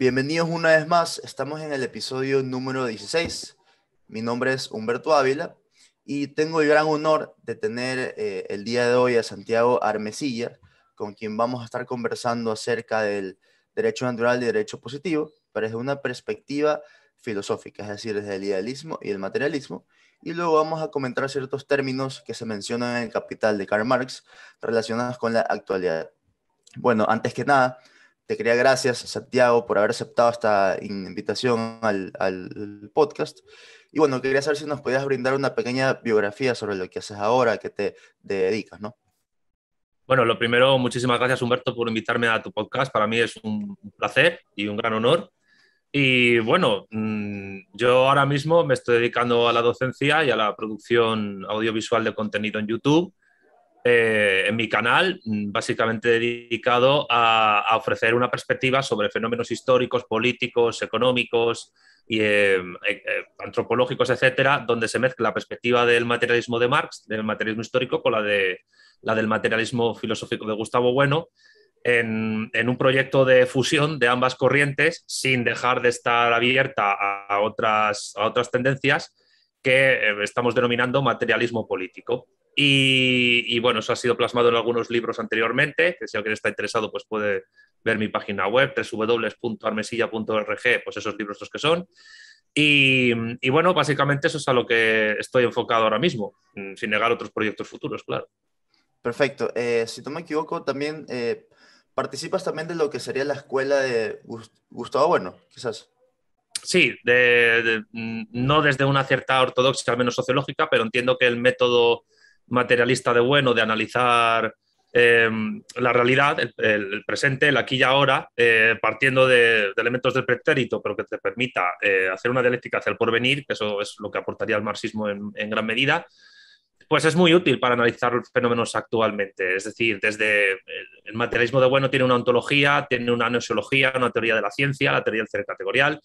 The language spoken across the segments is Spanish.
Bienvenidos una vez más, estamos en el episodio número 16. Mi nombre es Humberto Ávila y tengo el gran honor de tener eh, el día de hoy a Santiago Armesilla, con quien vamos a estar conversando acerca del derecho natural y derecho positivo, pero desde una perspectiva filosófica, es decir, desde el idealismo y el materialismo. Y luego vamos a comentar ciertos términos que se mencionan en el Capital de Karl Marx relacionados con la actualidad. Bueno, antes que nada, te quería gracias, Santiago, por haber aceptado esta invitación al, podcast. Y bueno, quería saber si nos podías brindar una pequeña biografía sobre lo que haces ahora, que te dedicas, ¿no? Bueno, lo primero, muchísimas gracias Humberto por invitarme a tu podcast. Para mí es un placer y un gran honor. Y bueno, mm, yo ahora mismo me estoy dedicando a la docencia y a la producción audiovisual de contenido en YouTube. Eh, en mi canal, mm, básicamente dedicado a, ofrecer una perspectiva sobre fenómenos históricos, políticos, económicos, y, eh, eh, antropológicos, etcétera, donde se mezcla la perspectiva del materialismo de Marx, del materialismo histórico, con la, de, la del materialismo filosófico de Gustavo Bueno. En, un proyecto de fusión de ambas corrientes sin dejar de estar abierta a otras tendencias que estamos denominando materialismo político. Y, bueno, eso ha sido plasmado en algunos libros anteriormente, que si alguien está interesado pues puede ver mi página web, www.armesilla.org, pues esos libros los que son. Y, bueno, básicamente eso es a lo que estoy enfocado ahora mismo, mm, sin negar otros proyectos futuros, claro. Perfecto. Eh, si no me equivoco, también eh, participas también de lo que sería la escuela de Gustavo Bueno, quizás. Sí, mm, no desde una cierta ortodoxia, al menos sociológica, pero entiendo que el método materialista de bueno, de analizar em, la realidad, el, presente, el aquí y ahora, eh, partiendo de, elementos del pretérito, pero que te permita eh, hacer una dialéctica hacia el porvenir, que eso es lo que aportaría el marxismo en, gran medida, pues es muy útil para analizar los fenómenos actualmente. Es decir, desde el materialismo de bueno tiene una ontología, tiene una nosiología, una teoría de la ciencia, la teoría del ser categorial,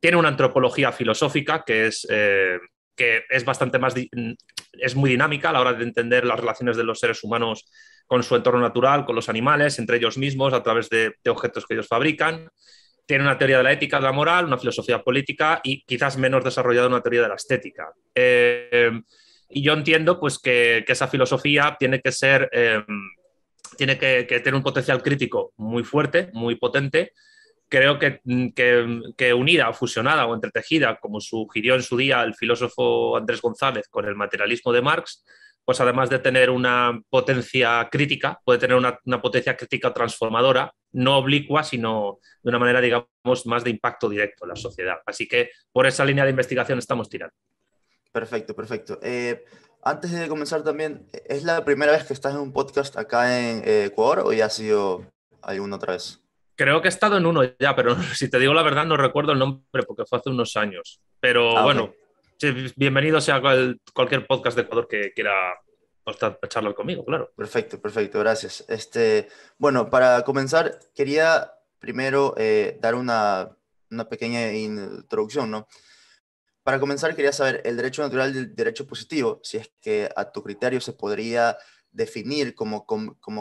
tiene una antropología filosófica, que es eh, que es bastante más, es muy dinámica a la hora de entender las relaciones de los seres humanos con su entorno natural, con los animales, entre ellos mismos, a través de, objetos que ellos fabrican. Tiene una teoría de la ética, de la moral, una filosofía política y quizás menos desarrollada una teoría de la estética. Eh, y yo entiendo pues, que, esa filosofía tiene que ser, eh, tiene que tener un potencial crítico muy fuerte, muy potente, creo mm, mm, que, unida fusionada o entretejida, como sugirió en su día el filósofo Andrés González con el materialismo de Marx, pues además de tener una potencia crítica, puede tener una, potencia crítica transformadora, no oblicua, sino de una manera, digamos, más de impacto directo en la sociedad. Así que por esa línea de investigación estamos tirando. Perfecto, perfecto. Eh, antes de comenzar también, ¿es la primera vez que estás en un podcast acá en eh, Ecuador o ya ha sido alguna otra vez? Creo que he estado en uno ya, pero si te digo la verdad no recuerdo el nombre porque fue hace unos años. Pero ah, bueno, bienvenido sea cualquier podcast de Ecuador que quiera charlar conmigo, claro. Perfecto, perfecto, gracias. Este, bueno, para comenzar, quería primero eh, dar una, una, pequeña introducción, ¿no? Para comenzar, quería saber el derecho natural del derecho positivo, si es que a tu criterio se podría definir como,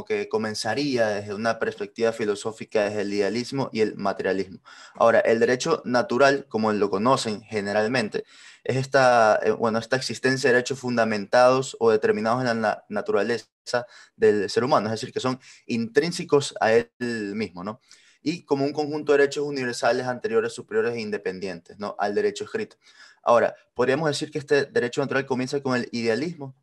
que comenzaría desde una perspectiva filosófica, es el idealismo y el materialismo. Ahora, el derecho natural, como lo conocen generalmente, es esta, eh, bueno, esta existencia de derechos fundamentados o determinados en la naturaleza del ser humano, es decir, que son intrínsecos a él mismo, ¿no? Y como un conjunto de derechos universales anteriores, superiores e independientes, ¿no? Al derecho escrito. Ahora, podríamos decir que este derecho natural comienza con el idealismo,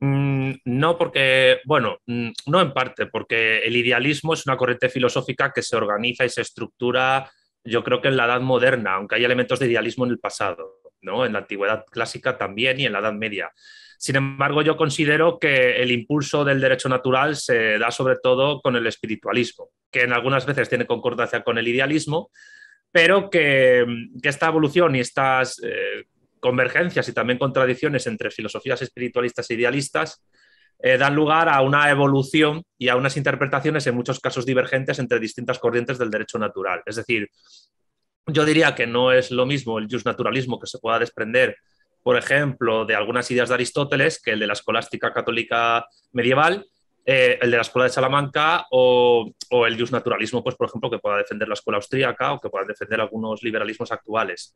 Mm, no, porque, bueno, mm, no en parte, porque el idealismo es una corriente filosófica que se organiza y se estructura, yo creo que en la edad moderna, aunque hay elementos de idealismo en el pasado, ¿no? En la antigüedad clásica también y en la edad media. Sin embargo, yo considero que el impulso del derecho natural se da sobre todo con el espiritualismo, que en algunas veces tiene concordancia con el idealismo, pero que, esta evolución y estas eh, convergencias y también contradicciones entre filosofías espiritualistas e idealistas eh, dan lugar a una evolución y a unas interpretaciones en muchos casos divergentes entre distintas corrientes del derecho natural. Es decir, yo diría que no es lo mismo el naturalismo que se pueda desprender, por ejemplo, de algunas ideas de Aristóteles que el de la escolástica católica medieval, eh, el de la Escuela de Salamanca o, o el naturalismo, pues, por ejemplo, que pueda defender la Escuela Austríaca o que pueda defender algunos liberalismos actuales.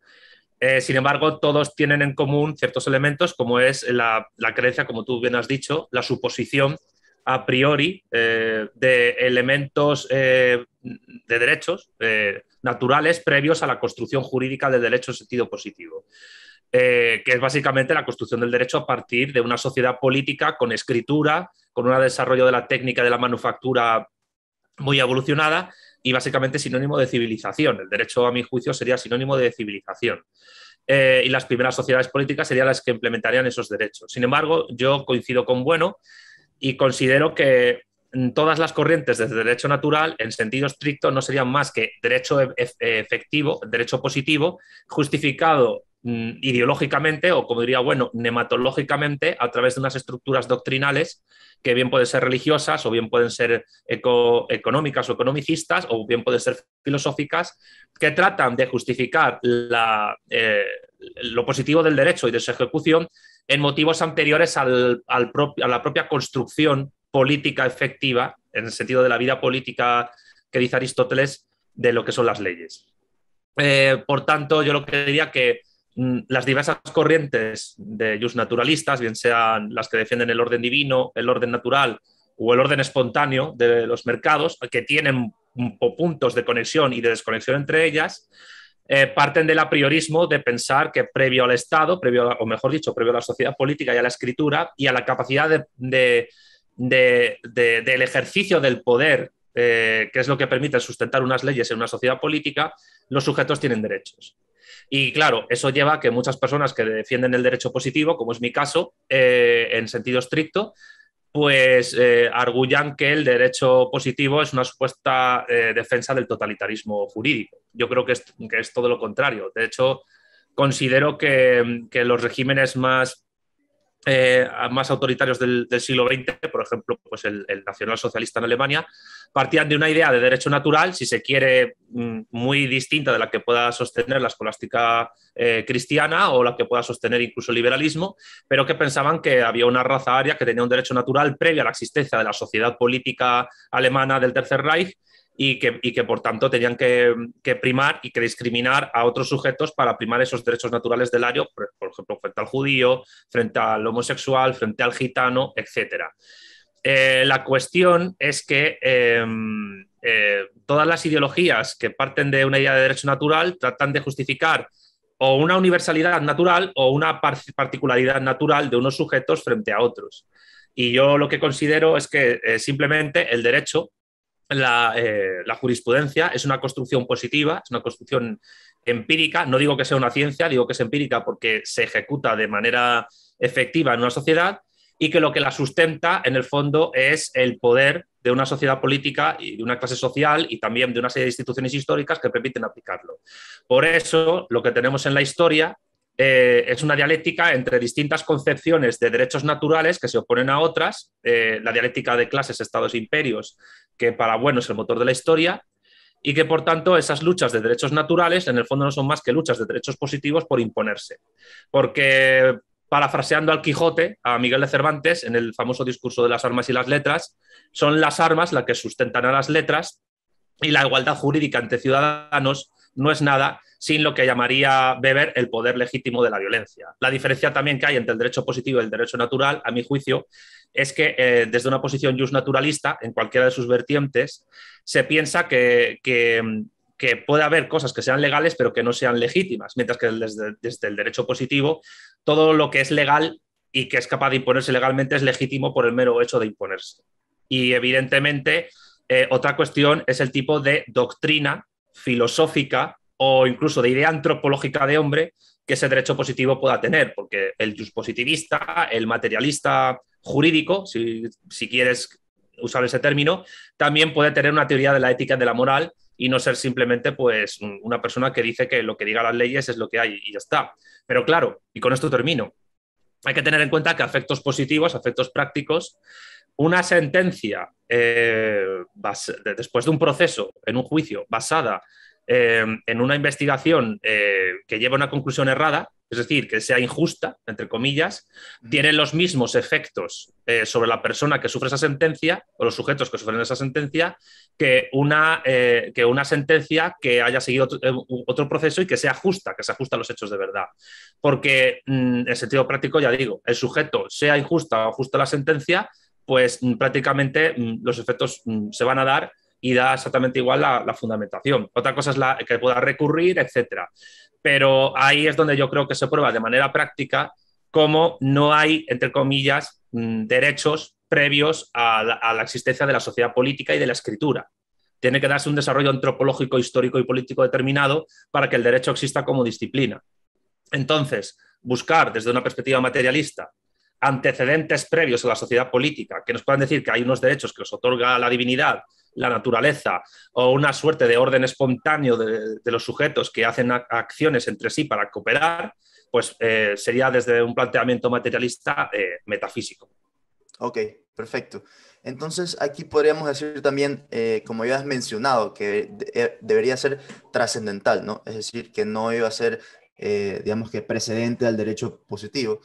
Eh, sin embargo, todos tienen en común ciertos elementos, como es la, creencia, como tú bien has dicho, la suposición a priori eh, de elementos de derechos naturales previos a la construcción jurídica del derecho en sentido positivo. Eh, que es básicamente la construcción del derecho a partir de una sociedad política con escritura, con un desarrollo de la técnica de la manufactura muy evolucionada y básicamente sinónimo de civilización. El derecho, a mi juicio, sería sinónimo de civilización. Eh, y las primeras sociedades políticas serían las que implementarían esos derechos. Sin embargo, yo coincido con Bueno y considero que todas las corrientes desde derecho natural, en sentido estricto, no serían más que derecho e-, e-, efectivo, derecho positivo, justificado Mm, ideológicamente o, como diría, bueno, nematológicamente a través de unas estructuras doctrinales que bien pueden ser religiosas o bien pueden ser económicas o economicistas o bien pueden ser filosóficas que tratan de justificar eh, lo positivo del derecho y de su ejecución en motivos anteriores al, a la propia construcción política efectiva, en el sentido de la vida política que dice Aristóteles, de lo que son las leyes. Eh, por tanto, yo lo que diría que Mm, las diversas corrientes de los naturalistas, bien sean las que defienden el orden divino, el orden natural o el orden espontáneo de los mercados, que tienen puntos de conexión y de desconexión entre ellas, eh, parten del a apriorismo de pensar que previo al Estado, previo o mejor dicho, previo a la sociedad política y a la escritura y a la capacidad del ejercicio del poder, eh, que es lo que permite sustentar unas leyes en una sociedad política, los sujetos tienen derechos. Y claro, eso lleva a que muchas personas que defienden el derecho positivo, como es mi caso, eh, en sentido estricto, pues eh, arguyan que el derecho positivo es una supuesta eh, defensa del totalitarismo jurídico. Yo creo que es, todo lo contrario. De hecho, considero que, que los regímenes más eh, más autoritarios del, siglo XX, por ejemplo, pues el, el nacionalsocialista en Alemania, partían de una idea de derecho natural, si se quiere, mm, muy distinta de la que pueda sostener la escolástica eh, cristiana o la que pueda sostener incluso el liberalismo, pero que pensaban que había una raza aria que tenía un derecho natural previo a la existencia de la sociedad política alemana del Tercer Reich y que, por tanto tenían que, primar y que discriminar a otros sujetos para primar esos derechos naturales del área, por, ejemplo, frente al judío, frente al homosexual, frente al gitano, etc. Eh, la cuestión es que em, eh, todas las ideologías que parten de una idea de derecho natural tratan de justificar o una universalidad natural o una particularidad natural de unos sujetos frente a otros. Y yo lo que considero es que eh, simplemente el derecho eh, la, jurisprudencia es una construcción positiva, es una construcción empírica. No digo que sea una ciencia, digo que es empírica porque se ejecuta de manera efectiva en una sociedad y que lo que la sustenta en el fondo es el poder de una sociedad política y de una clase social y también de una serie de instituciones históricas que permiten aplicarlo. Por eso, lo que tenemos en la historia eh, es una dialéctica entre distintas concepciones de derechos naturales que se oponen a otras, eh, la dialéctica de clases, estados e imperios que para bueno es el motor de la historia y que por tanto esas luchas de derechos naturales en el fondo no son más que luchas de derechos positivos por imponerse. Porque parafraseando al Quijote, a Miguel de Cervantes, en el famoso discurso de las armas y las letras, son las armas las que sustentan a las letras y la igualdad jurídica entre ciudadanos no es nada sin lo que llamaría Weber el poder legítimo de la violencia. La diferencia también que hay entre el derecho positivo y el derecho natural, a mi juicio, es que eh, desde una posición just naturalista, en cualquiera de sus vertientes, se piensa que, puede haber cosas que sean legales pero que no sean legítimas, mientras que desde, el derecho positivo todo lo que es legal y que es capaz de imponerse legalmente es legítimo por el mero hecho de imponerse. Y evidentemente, eh, otra cuestión es el tipo de doctrina filosófica o incluso de idea antropológica de hombre que ese derecho positivo pueda tener, porque el positivista, el materialista jurídico, si, quieres usar ese término, también puede tener una teoría de la ética de la moral y no ser simplemente pues una persona que dice que lo que digan las leyes es lo que hay y ya está. Pero claro, y con esto termino. Hay que tener en cuenta que afectos positivos, afectos prácticos, una sentencia eh, después de un proceso en un juicio basada Em, en una investigación eh, que lleva a una conclusión errada, es decir, que sea injusta, entre comillas, tiene los mismos efectos eh, sobre la persona que sufre esa sentencia o los sujetos que sufren esa sentencia que una, eh, que una sentencia que haya seguido otro, proceso y que sea justa, que se ajusta a los hechos de verdad. Porque mm, en sentido práctico, ya digo, el sujeto sea injusta o justa la sentencia, pues mm, prácticamente mm, los efectos se van a dar y da exactamente igual la, fundamentación. Otra cosa es la que pueda recurrir, etcétera. Pero ahí es donde yo creo que se prueba de manera práctica cómo no hay, entre comillas, mm, derechos previos a la, a la existencia de la sociedad política y de la escritura tiene que darse un desarrollo antropológico, histórico y político determinado para que el derecho exista como disciplina. Entonces, buscar desde una perspectiva materialista antecedentes previos a la sociedad política que nos puedan decir que hay unos derechos que los otorga la divinidad la naturaleza o una suerte de orden espontáneo de, los sujetos que hacen acciones entre sí para cooperar, pues eh, sería desde un planteamiento materialista eh, metafísico. Ok, perfecto. Entonces aquí podríamos decir también, eh, como ya has mencionado, que debería ser trascendental, ¿no? Es decir, que no iba a ser, digamos que precedente al derecho positivo.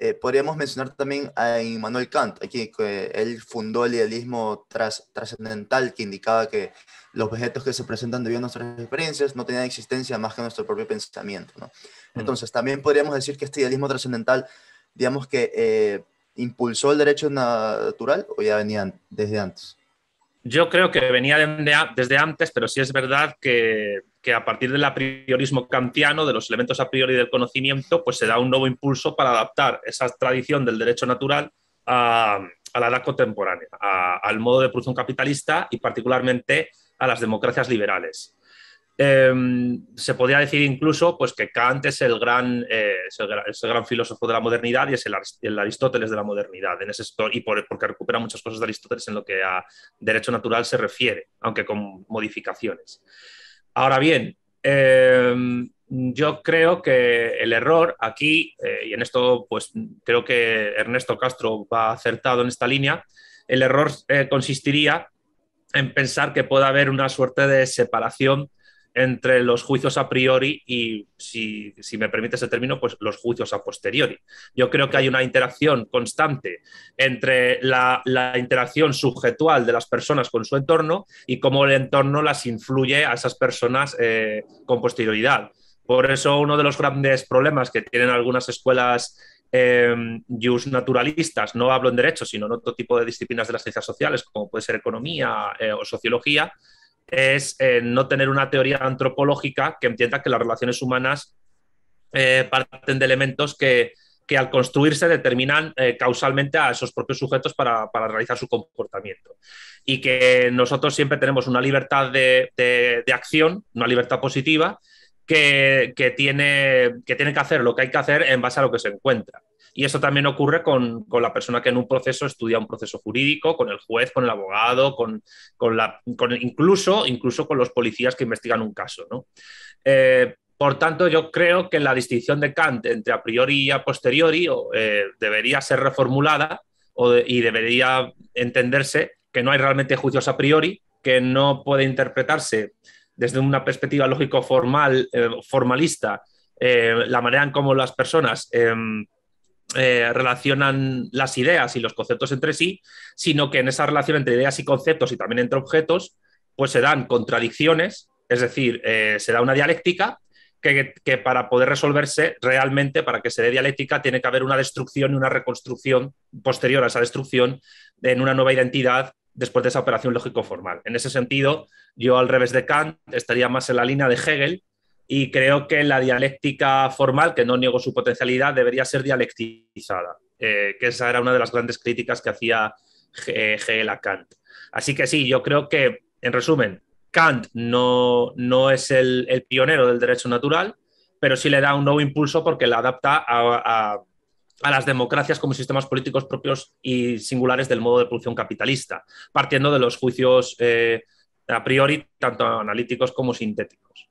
Eh, podríamos mencionar también a Immanuel Kant, aquí, que él fundó el idealismo trascendental que indicaba que los objetos que se presentan debido a nuestras experiencias no tenían existencia más que nuestro propio pensamiento. ¿no? Mm. Entonces, también podríamos decir que este idealismo trascendental, digamos que eh, impulsó el derecho natural o ya venían desde antes. Yo creo que venía desde antes, pero sí es verdad que, a partir del a priorismo kantiano, de los elementos a priori del conocimiento, pues se da un nuevo impulso para adaptar esa tradición del derecho natural a, la edad contemporánea, al modo de producción capitalista y particularmente a las democracias liberales. Em, se podría decir incluso pues, que Kant es el, gran, eh, el, gran filósofo de la modernidad y es el, Aristóteles de la modernidad, en ese, y porque recupera muchas cosas de Aristóteles en lo que a derecho natural se refiere, aunque con modificaciones. Ahora bien, em, yo creo que el error aquí, eh, y en esto pues, creo que Ernesto Castro va acertado en esta línea, el error eh, consistiría en pensar que puede haber una suerte de separación entre los juicios a priori y, si, me permite ese término, pues los juicios a posteriori. Yo creo que hay una interacción constante entre la, interacción subjetual de las personas con su entorno y cómo el entorno las influye a esas personas eh, con posterioridad. Por eso uno de los grandes problemas que tienen algunas escuelas eh, naturalistas, no hablo en derecho, sino en otro tipo de disciplinas de las ciencias sociales, como puede ser economía eh, o sociología, es eh, no tener una teoría antropológica que entienda que las relaciones humanas eh, parten de elementos que, al construirse determinan eh, causalmente a esos propios sujetos para, realizar su comportamiento. Y que nosotros siempre tenemos una libertad de, acción, una libertad positiva, que, que tiene que hacer lo que hay que hacer en base a lo que se encuentra. Y eso también ocurre con, la persona que en un proceso estudia un proceso jurídico, con el juez, con el abogado, con, con la, incluso, incluso con los policías que investigan un caso. Eh, por tanto, yo creo que la distinción de Kant entre a priori y a posteriori eh, debería ser reformulada y debería entenderse que no hay realmente juicios a priori, que no puede interpretarse desde una perspectiva lógico-formal, eh, formalista, la manera en cómo las personas em, eh, relacionan las ideas y los conceptos entre sí, sino que en esa relación entre ideas y conceptos y también entre objetos, pues se dan contradicciones, es decir, eh, se da una dialéctica que, que, para poder resolverse realmente, para que se dé dialéctica, tiene que haber una destrucción y una reconstrucción posterior a esa destrucción en una nueva identidad después de esa operación lógico-formal. En ese sentido, yo al revés de Kant estaría más en la línea de Hegel, y creo que la dialéctica formal, que no niego su potencialidad, debería ser dialectizada, eh, que esa era una de las grandes críticas que hacía Hegel eh, a Kant. Así que sí, yo creo que, en resumen, Kant no, no es el, pionero del derecho natural, pero sí le da un nuevo impulso porque la adapta a, las democracias como sistemas políticos propios y singulares del modo de producción capitalista, partiendo de los juicios eh, a priori, tanto analíticos como sintéticos.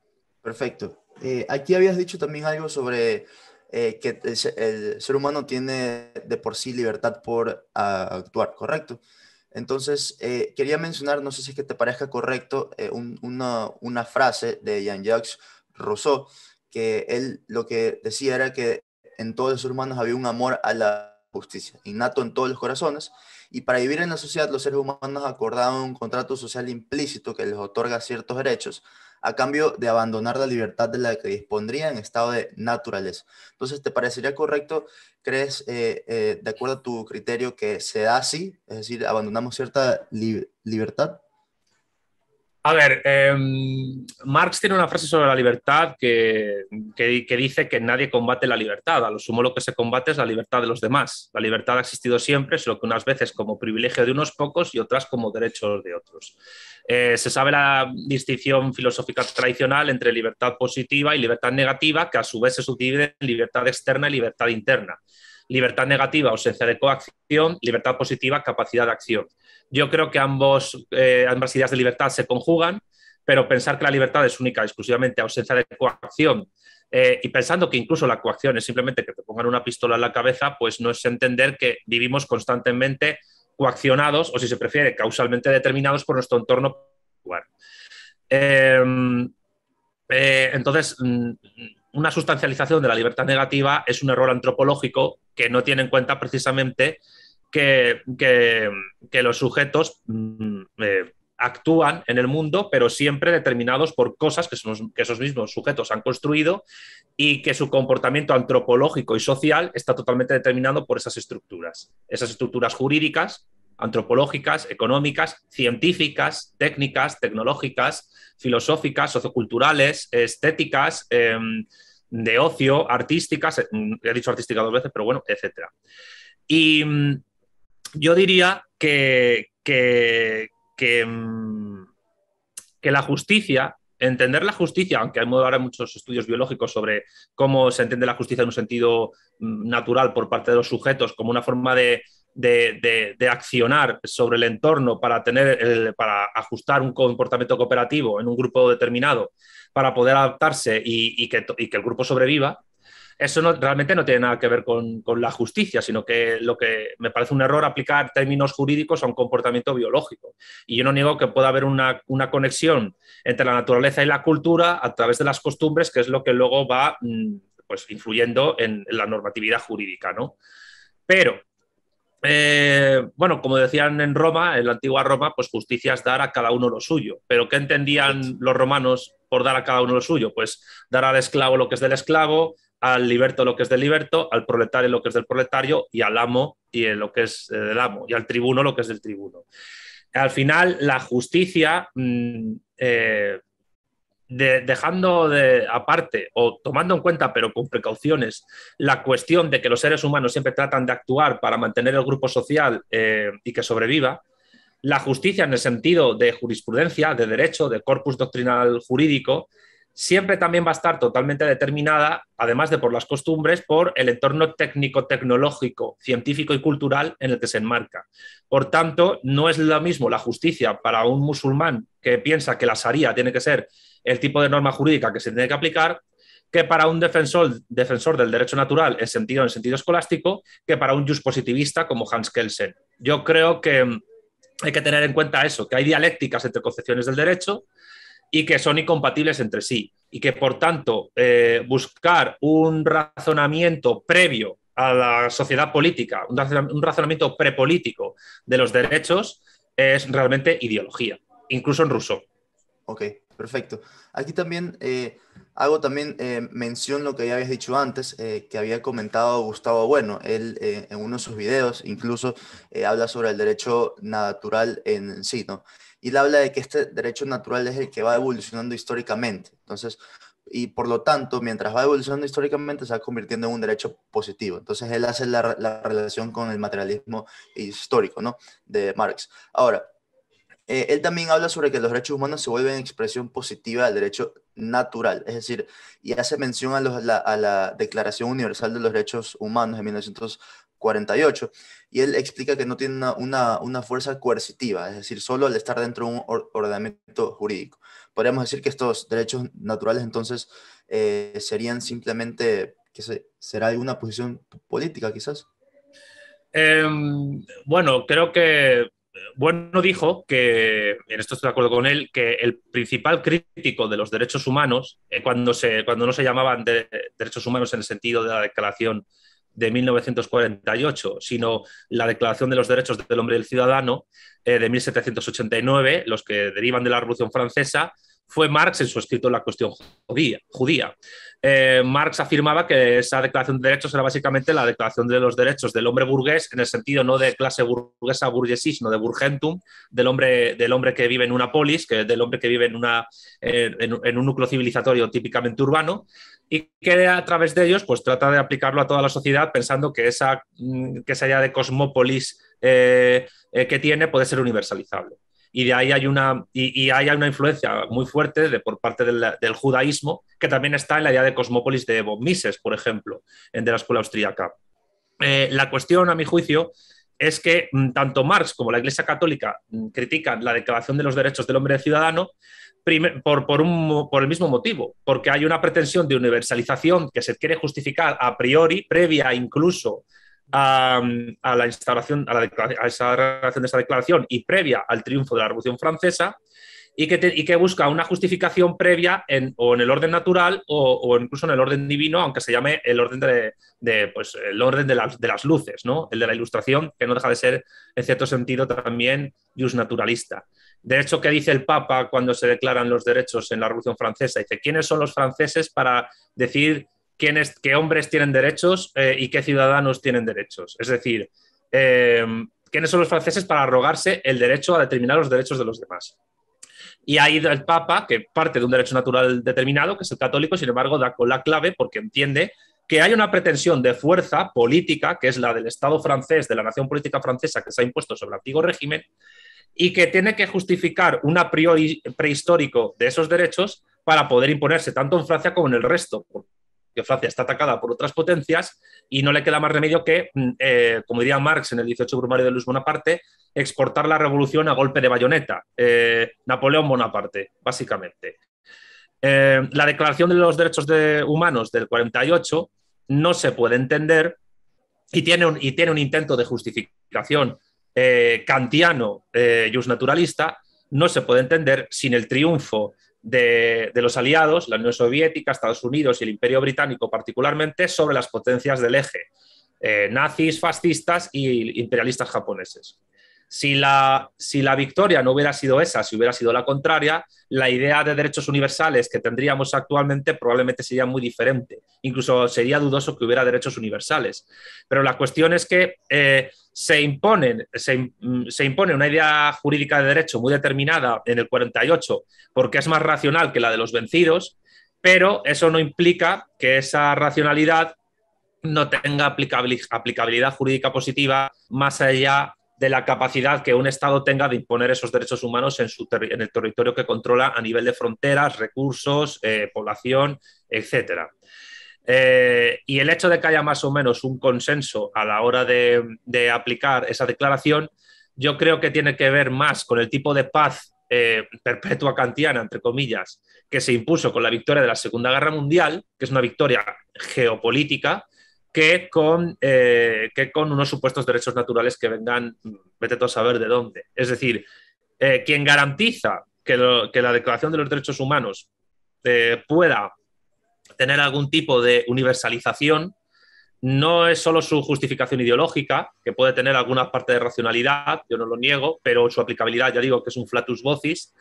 Perfecto. Eh, aquí habías dicho también algo sobre eh, que el, ser humano tiene de por sí libertad por ah, actuar, ¿correcto? Entonces, eh, quería mencionar, no sé si es que te parezca correcto, una, frase de Jean-Jacques Rousseau, que él lo que decía era que en todos los humanos había un amor a la justicia, innato en todos los corazones, y para vivir en la sociedad, los seres humanos acordaban un contrato social implícito que les otorga ciertos derechos a cambio de abandonar la libertad de la que dispondrían en estado de naturaleza. Entonces, ¿te parecería correcto, crees, eh, eh, de acuerdo a tu criterio, que se da así? Es decir, abandonamos cierta libertad. A ver, em, Marx tiene una frase sobre la libertad que, dice que nadie combate la libertad. A lo sumo lo que se combate es la libertad de los demás. La libertad ha existido siempre, solo que unas veces como privilegio de unos pocos y otras como derecho de otros. Eh, se sabe la distinción filosófica tradicional entre libertad positiva y libertad negativa, que a su vez se subdivide en libertad externa y libertad interna libertad negativa, ausencia de coacción, libertad positiva, capacidad de acción. Yo creo que ambos, eh, ambas ideas de libertad se conjugan, pero pensar que la libertad es única, exclusivamente ausencia de coacción, eh, y pensando que incluso la coacción es simplemente que te pongan una pistola en la cabeza, pues no es entender que vivimos constantemente coaccionados, o si se prefiere, causalmente determinados por nuestro entorno. Em, eh, entonces, mm, una sustancialización de la libertad negativa es un error antropológico que no tiene en cuenta precisamente que, los sujetos mm, eh, actúan en el mundo, pero siempre determinados por cosas que, que, esos mismos sujetos han construido y que su comportamiento antropológico y social está totalmente determinado por esas estructuras, esas estructuras jurídicas antropológicas, económicas, científicas, técnicas, tecnológicas, filosóficas, socioculturales, estéticas, em, de ocio, artísticas, eh, mm, he dicho artística dos veces, pero bueno, etc. Y mm, yo diría que, em, que, la justicia entender la justicia, aunque hay ahora muchos estudios biológicos sobre cómo se entiende la justicia en un sentido mm, natural por parte de los sujetos, como una forma de de, accionar sobre el entorno para, tener para ajustar un comportamiento cooperativo en un grupo determinado para poder adaptarse y, que, que, el grupo sobreviva, eso no, realmente no tiene nada que ver con, la justicia, sino que lo que me parece un error aplicar términos jurídicos a un comportamiento biológico. Y yo no niego que pueda haber una, conexión entre la naturaleza y la cultura a través de las costumbres, que es lo que luego va mm, pues, influyendo en la normatividad jurídica. ¿no? Pero eh, bueno, como decían en Roma, en la antigua Roma, pues justicia es dar a cada uno lo suyo. Pero ¿qué entendían los romanos por dar a cada uno lo suyo? Pues dar al esclavo lo que es del esclavo, al liberto lo que es del liberto, al proletario lo que es del proletario y al amo y eh, lo que es eh, del amo y al tribuno lo que es del tribuno. Al final, la justicia mm, dejando de, aparte o tomando en cuenta, pero con precauciones, la cuestión de que los seres humanos siempre tratan de actuar para mantener el grupo social eh, y que sobreviva, la justicia en el sentido de jurisprudencia, de derecho, de corpus doctrinal jurídico, siempre también va a estar totalmente determinada, además de por las costumbres, por el entorno técnico, tecnológico, científico y cultural en el que se enmarca. Por tanto, no es lo mismo la justicia para un musulmán que piensa que la Sharia tiene que ser el tipo de norma jurídica que se tiene que aplicar que para un defensor, defensor del derecho natural en sentido, en sentido escolástico que para un positivista como Hans Kelsen. Yo creo que mm, hay que tener en cuenta eso, que hay dialécticas entre concepciones del derecho, y que son incompatibles entre sí. Y que, por tanto, eh, buscar un razonamiento previo a la sociedad política, un razonamiento prepolítico de los derechos, es realmente ideología, incluso en ruso. Ok, perfecto. Aquí también eh, hago también eh, mención lo que ya habías dicho antes, que había comentado Gustavo Bueno. Él en uno de sus videos incluso habla sobre el derecho natural en sí, ¿no? y él habla de que este derecho natural es el que va evolucionando históricamente. Entonces, y por lo tanto, mientras va evolucionando históricamente, se va convirtiendo en un derecho positivo. Entonces, él hace la, relación con el materialismo histórico, ¿no? De Marx. Ahora, eh, él también habla sobre que los derechos humanos se vuelven expresión positiva del derecho natural, es decir, y hace mención a, la, Declaración Universal de los Derechos Humanos de 1900. 48. Y él explica que no tiene una, fuerza coercitiva, es decir, solo al estar dentro de un ordenamiento jurídico. Podríamos decir que estos derechos naturales entonces eh, serían simplemente, que será alguna posición política quizás. Em, bueno, creo que bueno dijo que, en esto estoy de acuerdo con él, que el principal crítico de los derechos humanos, eh, cuando, se, cuando no se llamaban derechos humanos en el sentido de la declaración de 1948, sino la Declaración de los Derechos del Hombre y del Ciudadano eh, de 1789, los que derivan de la Revolución Francesa, fue Marx en su escrito La cuestión judía. Eh, Marx afirmaba que esa declaración de derechos era básicamente la declaración de los derechos del hombre burgués, en el sentido no de clase burguesa burguesis, sino de burgentum, del hombre, del hombre que vive en una polis, que, del hombre que vive en, una, en, un núcleo civilizatorio típicamente urbano, y que a través de ellos pues, trata de aplicarlo a toda la sociedad pensando que esa, mm, que idea de cosmópolis eh, eh, que tiene puede ser universalizable y de ahí hay una, y, hay una influencia muy fuerte por parte del, judaísmo, que también está en la idea de Cosmópolis de von Mises, por ejemplo, en, de la escuela austríaca. Eh, la cuestión, a mi juicio, es que mm, tanto Marx como la Iglesia Católica mm, critican la Declaración de los Derechos del Hombre Ciudadano por, por, por, el mismo motivo, porque hay una pretensión de universalización que se quiere justificar a priori, previa incluso a, la instauración, a, la a esa de esa declaración y previa al triunfo de la Revolución Francesa, y que, que, busca una justificación previa en, o en el orden natural o, incluso en el orden divino, aunque se llame el orden de, pues, el orden de las, luces, ¿no? el de la ilustración, que no deja de ser, en cierto sentido, también jus naturalista. De hecho, ¿qué dice el Papa cuando se declaran los derechos en la Revolución Francesa? Dice, ¿quiénes son los franceses para decir quiénes, qué hombres tienen derechos eh, y qué ciudadanos tienen derechos. Es decir, em, quiénes son los franceses para arrogarse el derecho a determinar los derechos de los demás. Y ahí el Papa, que parte de un derecho natural determinado, que es el católico, sin embargo, da con la clave porque entiende que hay una pretensión de fuerza política, que es la del Estado francés, de la nación política francesa que se ha impuesto sobre el antiguo régimen, y que tiene que justificar un a priori prehistórico de esos derechos para poder imponerse tanto en Francia como en el resto, que Francia está atacada por otras potencias y no le queda más remedio que, mm, eh, como diría Marx en el 18 Brumario de Luis Bonaparte, exportar la revolución a golpe de bayoneta. Eh, Napoleón Bonaparte, básicamente. Eh, la Declaración de los Derechos de Humanos del 48 no se puede entender y tiene un, intento de justificación kantiano y naturalista, no se puede entender sin el triunfo de, los aliados, la Unión Soviética, Estados Unidos y el Imperio Británico particularmente, sobre las potencias del eje, eh, nazis, fascistas y imperialistas japoneses. Si la, si la victoria no hubiera sido esa, si hubiera sido la contraria, la idea de derechos universales que tendríamos actualmente probablemente sería muy diferente. Incluso sería dudoso que hubiera derechos universales. Pero la cuestión es que eh, se, imponen, mm, se, impone una idea jurídica de derecho muy determinada en el 48 porque es más racional que la de los vencidos, pero eso no implica que esa racionalidad no tenga aplicabilidad, aplicabilidad jurídica positiva más allá de la capacidad que un Estado tenga de imponer esos derechos humanos en, el territorio que controla a nivel de fronteras, recursos, eh, población, etc. Eh, y el hecho de que haya más o menos un consenso a la hora de, aplicar esa declaración, yo creo que tiene que ver más con el tipo de paz eh, perpetua kantiana, entre comillas, que se impuso con la victoria de la Segunda Guerra Mundial, que es una victoria geopolítica, que con, eh, que con unos supuestos derechos naturales que vengan, vete tú a saber de dónde. Es decir, eh, quien garantiza que, la Declaración de los Derechos Humanos eh, pueda tener algún tipo de universalización, no es solo su justificación ideológica, que puede tener alguna parte de racionalidad, yo no lo niego, pero su aplicabilidad, ya digo, que es un flatus vocis,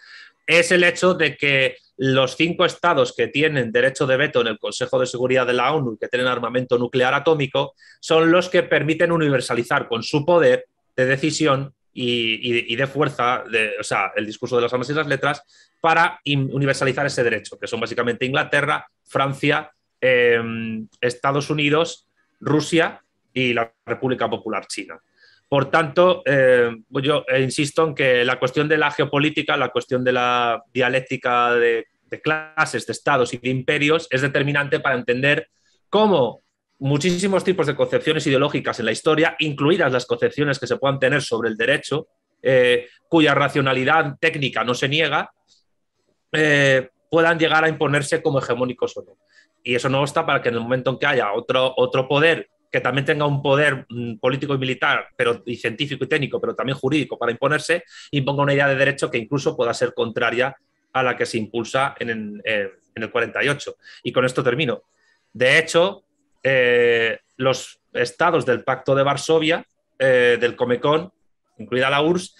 es el hecho de que los cinco estados que tienen derecho de veto en el Consejo de Seguridad de la ONU y que tienen armamento nuclear atómico son los que permiten universalizar con su poder de decisión y, de fuerza, o sea, el discurso de las armas y las letras, para universalizar ese derecho, que son básicamente Inglaterra, Francia, em, Estados Unidos, Rusia y la República Popular China. Por tanto, eh, yo eh, insisto en que la cuestión de la geopolítica, la cuestión de la dialéctica de, clases, de estados y de imperios es determinante para entender cómo muchísimos tipos de concepciones ideológicas en la historia, incluidas las concepciones que se puedan tener sobre el derecho, eh, cuya racionalidad técnica no se niega, puedan llegar a imponerse como hegemónicos o no. Y eso no obsta para que en el momento en que haya otro, otro poder que también tenga un poder mm, político y militar, pero y científico y técnico, pero también jurídico para imponerse, imponga una idea de derecho que incluso pueda ser contraria a la que se impulsa en, el 48. Eh, y con esto termino. De hecho, eh, los estados del Pacto de Varsovia, eh, del Comecon, incluida la URSS,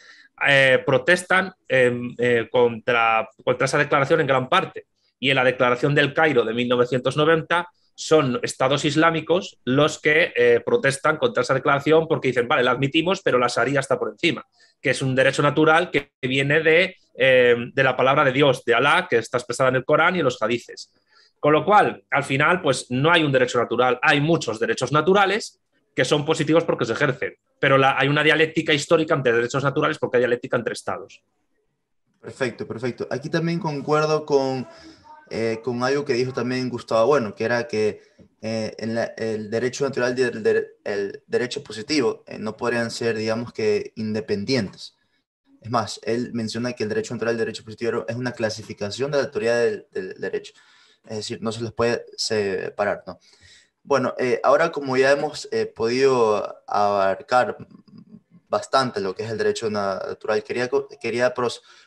protestan em, contra, contra esa declaración en gran parte. Y en la declaración del Cairo de 1990 son estados islámicos los que eh, protestan contra esa declaración porque dicen, vale, la admitimos, pero la Sharia está por encima, que es un derecho natural que viene eh, de, la palabra de Dios, de Alá, que está expresada en el Corán y en los hadices. Con lo cual, al final, pues no hay un derecho natural, hay muchos derechos naturales que son positivos porque se ejercen, pero hay una dialéctica histórica entre derechos naturales porque hay dialéctica entre estados. Perfecto, perfecto. Aquí también concuerdo con eh, con algo que dijo también Gustavo Bueno, que era que eh, el derecho natural y el, derecho positivo eh, no podrían ser, digamos que, independientes. Es más, él menciona que el derecho natural y el derecho positivo es una clasificación de la teoría del, derecho. Es decir, no se les puede separar, ¿no? Bueno, ahora como ya hemos podido abarcar bastante lo que es el derecho natural, quería, quería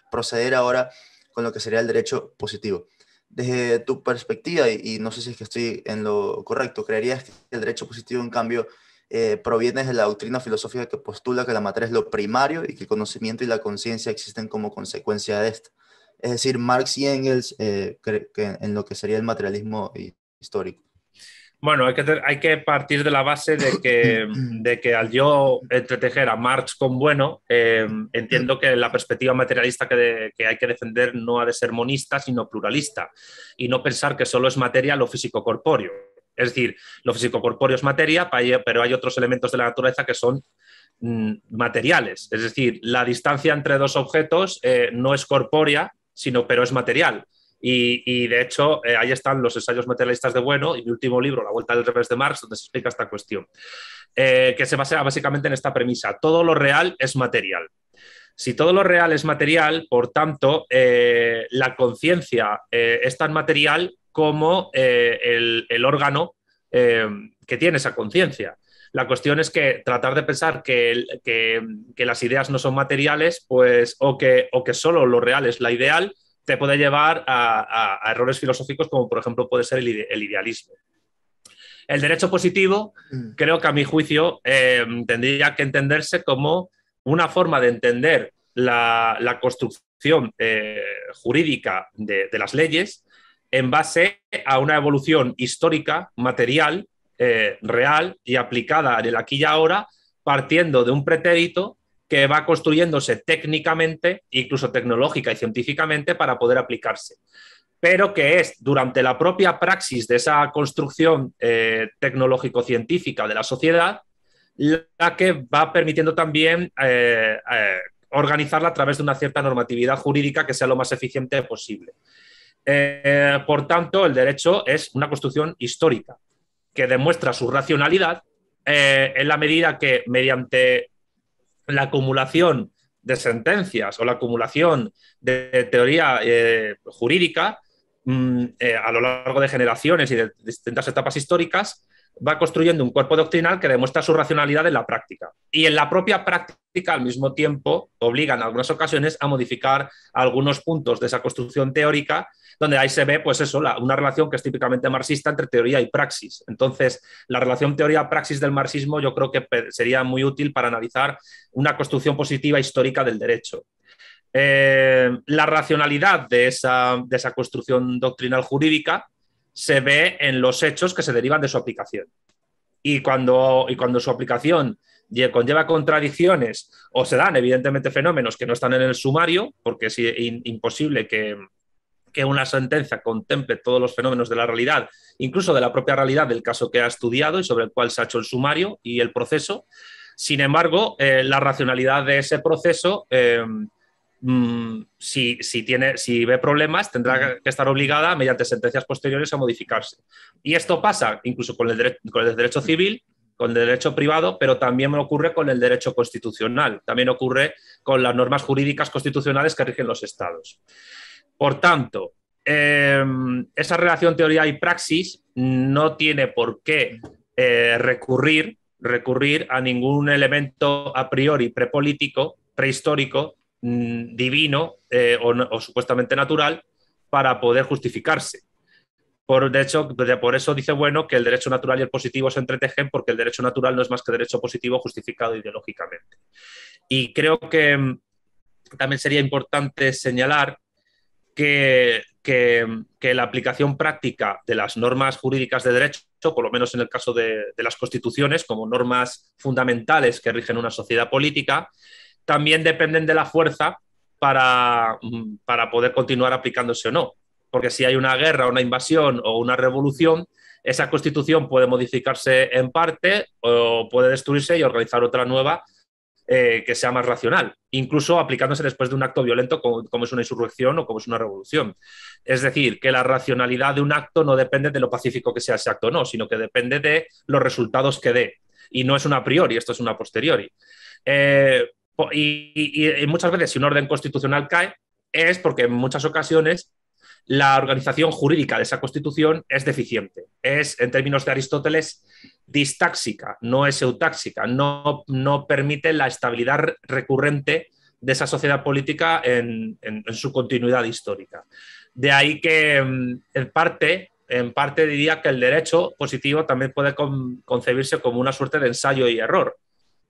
proceder ahora con lo que sería el derecho positivo desde tu perspectiva, y, no sé si es que estoy en lo correcto, ¿creerías que el derecho positivo, en cambio, eh, proviene de la doctrina filosófica que postula que la materia es lo primario y que el conocimiento y la conciencia existen como consecuencia de esto? Es decir, Marx y Engels, eh, en lo que sería el materialismo histórico. Bueno, hay que, hay que partir de la base de que, de que al yo entretejer a Marx con Bueno, eh, entiendo que la perspectiva materialista que, hay que defender no ha de ser monista, sino pluralista, y no pensar que solo es materia lo físico-corpóreo. Es decir, lo físico-corpóreo es materia, pero hay otros elementos de la naturaleza que son mm, materiales. Es decir, la distancia entre dos objetos eh, no es corpórea, sino pero es material y, de hecho, eh, ahí están los ensayos materialistas de Bueno y mi último libro, La Vuelta del Revés de Marx, donde se explica esta cuestión, eh, que se basa básicamente en esta premisa. Todo lo real es material. Si todo lo real es material, por tanto, eh, la conciencia es tan material como el, órgano que tiene esa conciencia. La cuestión es que tratar de pensar que, las ideas no son materiales, pues, o que, o que solo lo real es la ideal, te puede llevar a, errores filosóficos como por ejemplo puede ser el, idealismo. El derecho positivo mm. creo que a mi juicio eh, tendría que entenderse como una forma de entender la, construcción eh, jurídica de, las leyes en base a una evolución histórica, material, eh, real y aplicada en el aquí y ahora, partiendo de un pretérito que va construyéndose técnicamente, incluso tecnológica y científicamente, para poder aplicarse pero que es durante la propia praxis de esa construcción eh, tecnológico-científica de la sociedad la que va permitiendo también eh, eh, organizarla a través de una cierta normatividad jurídica que sea lo más eficiente posible. por tanto, el derecho es una construcción histórica que demuestra su racionalidad en la medida que mediante la acumulación de sentencias o la acumulación de teoría eh, jurídica mm, eh, a lo largo de generaciones y de distintas etapas históricas va construyendo un cuerpo doctrinal que demuestra su racionalidad en la práctica. Y en la propia práctica, al mismo tiempo, obliga en algunas ocasiones a modificar algunos puntos de esa construcción teórica, donde ahí se ve, pues eso, una relación que es típicamente marxista entre teoría y praxis. Entonces, la relación teoría-praxis del marxismo yo creo que sería muy útil para analizar una construcción positiva histórica del derecho. Eh, la racionalidad de de esa construcción doctrinal jurídica se ve en los hechos que se derivan de su aplicación. Y cuando, y cuando su aplicación conlleva contradicciones o se dan evidentemente fenómenos que no están en el sumario, porque es imposible que, una sentencia contemple todos los fenómenos de la realidad, incluso de la propia realidad del caso que ha estudiado y sobre el cual se ha hecho el sumario y el proceso. Sin embargo, eh, la racionalidad de ese proceso eh, Mm, si, tiene, si ve problemas, tendrá que estar obligada, mediante sentencias posteriores, a modificarse. Y esto pasa incluso con el, derecho civil, con el derecho privado, pero también ocurre con el derecho constitucional, también ocurre con las normas jurídicas constitucionales que rigen los estados. Por tanto, em, esa relación teoría y praxis no tiene por qué eh, recurrir, recurrir a ningún elemento a priori prepolítico, prehistórico, Mm, divino eh, o, supuestamente natural para poder justificarse. Por, de hecho, por eso dice bueno que el derecho natural y el positivo se entretejen porque el derecho natural no es más que derecho positivo justificado ideológicamente. Y creo que mm, también sería importante señalar mm, que, la aplicación práctica de las normas jurídicas de derecho, por lo menos en el caso de las constituciones, como normas fundamentales que rigen una sociedad política, también dependen de la fuerza para, poder continuar aplicándose o no. Porque si hay una guerra, una invasión o una revolución, esa constitución puede modificarse en parte o puede destruirse y organizar otra nueva eh, que sea más racional, incluso aplicándose después de un acto violento como, es una insurrección o como es una revolución. Es decir, que la racionalidad de un acto no depende de lo pacífico que sea ese acto o no, sino que depende de los resultados que dé. Y no es una priori, esto es una posteriori. Eh, y, muchas veces si un orden constitucional cae, es porque en muchas ocasiones la organización jurídica de esa constitución es deficiente. Es, en términos de Aristóteles, distáxica, no es eutáxica, no, permite la estabilidad recurrente de esa sociedad política en, su continuidad histórica. De ahí que, mm, en parte, en parte diría que el derecho positivo también puede concebirse como una suerte de ensayo y error.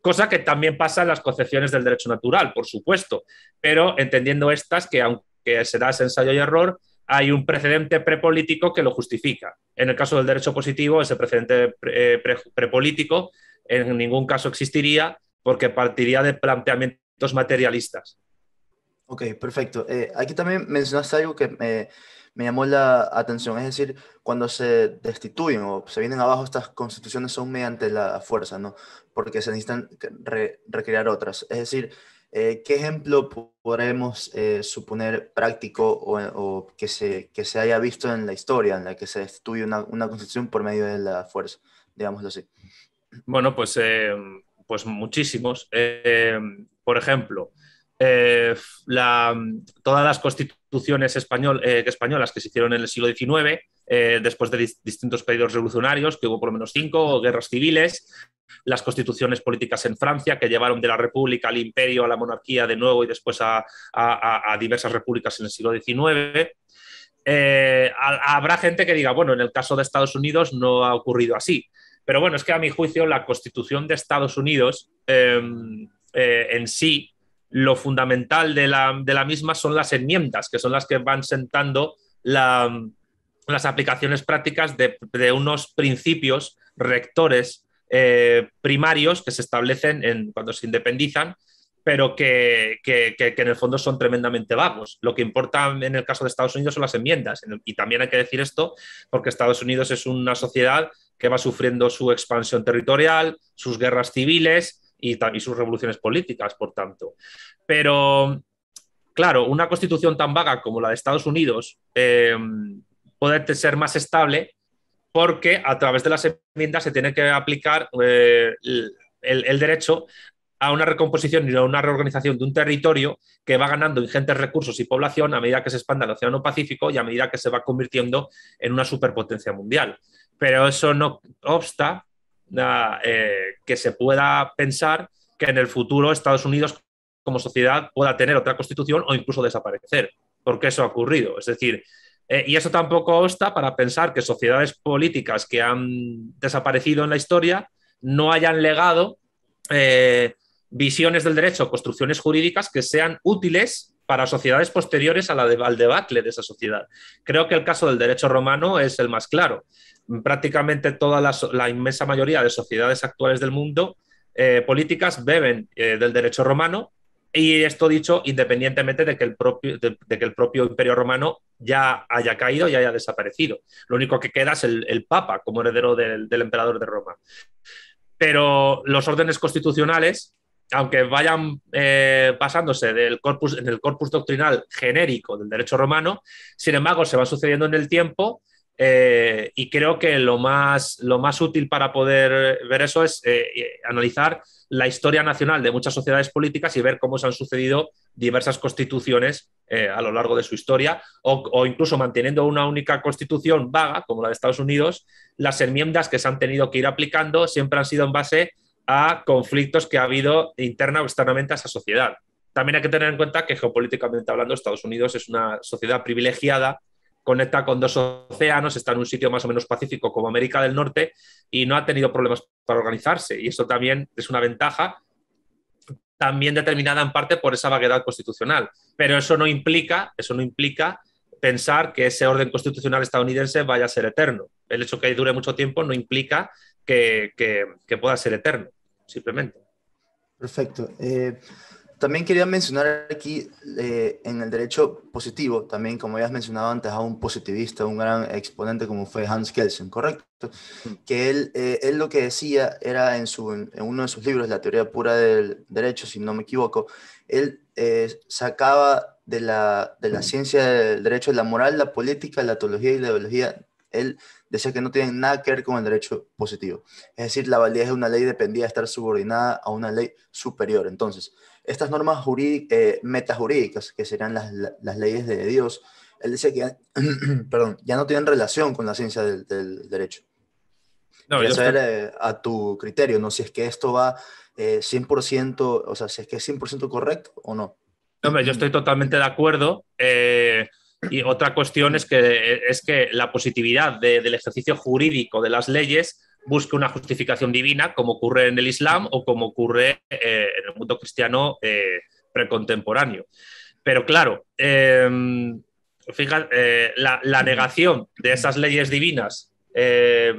Cosa que también pasa en las concepciones del derecho natural, por supuesto, pero entendiendo estas que aunque se da ese ensayo y error, hay un precedente prepolítico que lo justifica. En el caso del derecho positivo, ese precedente eh, prepolítico en ningún caso existiría porque partiría de planteamientos materialistas. Ok, perfecto. Eh, aquí también mencionaste algo que... me me llamó la atención. Es decir, cuando se destituyen o se vienen abajo estas constituciones son mediante la fuerza, ¿no? Porque se necesitan recrear otras. Es decir, eh, ¿qué ejemplo podremos eh, suponer práctico o, que, se, que se haya visto en la historia en la que se destituye una, una constitución por medio de la fuerza? Digámoslo así. Bueno, pues, eh, pues muchísimos. por ejemplo, eh, mm, todas las constituciones eh, españolas que se hicieron en el siglo XIX, eh, después de distintos periodos revolucionarios, que hubo por lo menos cinco, guerras civiles, las constituciones políticas en Francia, que llevaron de la república al imperio, a la monarquía de nuevo y después a, diversas repúblicas en el siglo XIX. habrá gente que diga, bueno, en el caso de Estados Unidos no ha ocurrido así. Pero bueno, es que a mi juicio la constitución de Estados Unidos em, en sí lo fundamental de la, misma son las enmiendas, que son las que van sentando las aplicaciones prácticas de, unos principios rectores eh, primarios que se establecen en, cuando se independizan, pero que, que, en el fondo son tremendamente vagos. Lo que importa en el caso de Estados Unidos son las enmiendas. Y también hay que decir esto porque Estados Unidos es una sociedad que va sufriendo su expansión territorial, sus guerras civiles y, sus revoluciones políticas, por tanto. Pero, claro, una constitución tan vaga como la de Estados Unidos em, puede ser más estable porque a través de las enmiendas se tiene que aplicar eh, el, el, derecho a una recomposición y a una reorganización de un territorio que va ganando ingentes recursos y población a medida que se expanda el Océano Pacífico y a medida que se va convirtiendo en una superpotencia mundial. Pero eso no obsta eh, que se pueda pensar que en el futuro Estados Unidos como sociedad pueda tener otra constitución o incluso desaparecer, porque eso ha ocurrido. Es decir, eh, y eso tampoco obsta para pensar que sociedades políticas que han desaparecido en la historia no hayan legado eh, visiones del derecho, construcciones jurídicas que sean útiles para sociedades posteriores a la de, al debacle de esa sociedad. Creo que el caso del derecho romano es el más claro prácticamente toda la, inmensa mayoría de sociedades actuales del mundo eh, políticas beben eh, del derecho romano y esto dicho independientemente de que, el propio, que, el propio, imperio romano ya haya caído y haya desaparecido. Lo único que queda es el, papa como heredero del, emperador de Roma. Pero los órdenes constitucionales aunque vayan eh, pasándose basándose del corpus, en el corpus doctrinal genérico del derecho romano, sin embargo, se va sucediendo en el tiempo eh, y creo que lo más, lo más útil para poder ver eso es eh, analizar la historia nacional de muchas sociedades políticas y ver cómo se han sucedido diversas constituciones eh, a lo largo de su historia, o, o, incluso manteniendo una única constitución vaga, como la de Estados Unidos, las enmiendas que se han tenido que ir aplicando siempre han sido en base a conflictos que ha habido interna o externamente a esa sociedad. También hay que tener en cuenta que geopolíticamente hablando Estados Unidos es una sociedad privilegiada conecta con dos océanos, está en un sitio más o menos pacífico como América del Norte y no ha tenido problemas para organizarse. Y eso también es una ventaja, también determinada en parte por esa vaguedad constitucional. Pero eso no implica, eso no implica pensar que ese orden constitucional estadounidense vaya a ser eterno. El hecho de que dure mucho tiempo no implica que, pueda ser eterno, simplemente. Perfecto. Eh, también quería mencionar aquí eh, en el derecho positivo, también como ya has mencionado antes, a un positivista, un gran exponente como fue Hans Kelsen, ¿correcto? Mm. Que él, eh, él lo que decía era en, su, en uno de sus libros, La teoría pura del derecho, si no me equivoco, él eh, sacaba de la, de la mm. ciencia del derecho, la moral, la política, la teología y la ideología. él decía que no tienen nada que ver con el derecho positivo. Es decir, la validez de una ley dependía de estar subordinada a una ley superior. Entonces, estas normas eh, metajurídicas, que serían las, leyes de Dios, él dice que ya no tienen relación con la ciencia del, derecho. No, yo eh, a tu criterio, ¿no? Si es que esto va 100%, eh, o sea, si es que es 100% correcto o no. no hombre, yo estoy totalmente de acuerdo. y otra cuestión es que, es que la positividad del ejercicio jurídico de las leyes busque una justificación divina, como ocurre en el Islam o como ocurre eh, en el mundo cristiano eh, precontemporáneo. Pero claro, em, eh, la, negación de esas leyes divinas, eh,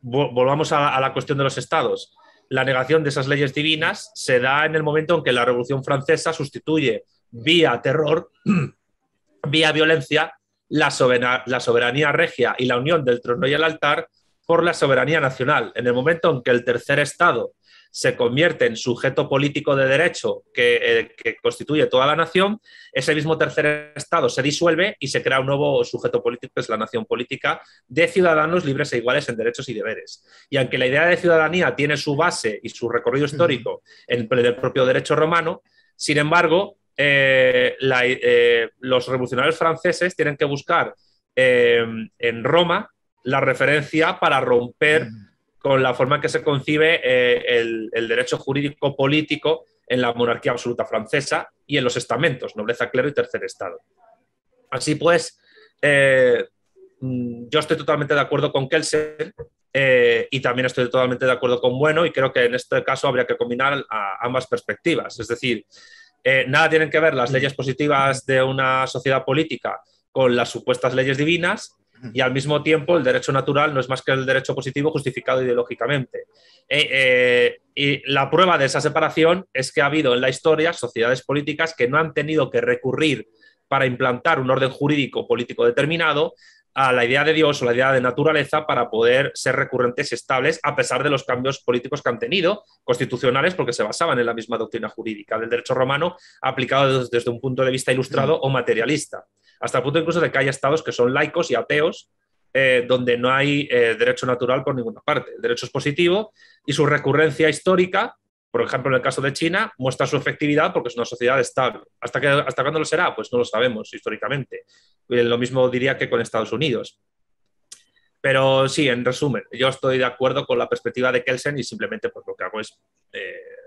volvamos a, la cuestión de los estados, la negación de esas leyes divinas se da en el momento en que la Revolución Francesa sustituye vía terror, vía violencia, la soberanía regia y la unión del trono y el altar por la soberanía nacional. En el momento en que el tercer Estado se convierte en sujeto político de derecho eh, que, constituye toda la nación, ese mismo tercer Estado se disuelve y se crea un nuevo sujeto político, que es la nación política, de ciudadanos libres e iguales en derechos y deberes. Y aunque la idea de ciudadanía tiene su base y su recorrido histórico en el propio derecho romano, sin embargo, eh, eh, los revolucionarios franceses tienen que buscar en Roma la referencia para romper con la forma en que se concibe eh, el, derecho jurídico político en la monarquía absoluta francesa y en los estamentos, nobleza, clero y tercer estado. Así pues, eh, yo estoy totalmente de acuerdo con Kelsen eh, y también estoy totalmente de acuerdo con Bueno y creo que en este caso habría que combinar ambas perspectivas. Es decir, nada tienen que ver las leyes positivas de una sociedad política con las supuestas leyes divinas, y al mismo tiempo, el derecho natural no es más que el derecho positivo justificado ideológicamente. Eh, eh, y la prueba de esa separación es que ha habido en la historia sociedades políticas que no han tenido que recurrir para implantar un orden jurídico político determinado a la idea de Dios o la idea de naturaleza para poder ser recurrentes y estables a pesar de los cambios políticos que han tenido, constitucionales, porque se basaban en la misma doctrina jurídica del derecho romano aplicado desde un punto de vista ilustrado o materialista hasta el punto incluso de que hay estados que son laicos y ateos, eh, donde no hay eh, derecho natural por ninguna parte. El derecho es positivo y su recurrencia histórica, por ejemplo en el caso de China, muestra su efectividad porque es una sociedad estable. ¿Hasta, que, hasta cuándo lo será? Pues no lo sabemos históricamente. Eh, lo mismo diría que con Estados Unidos. Pero sí, en resumen, yo estoy de acuerdo con la perspectiva de Kelsen y simplemente pues, lo que hago es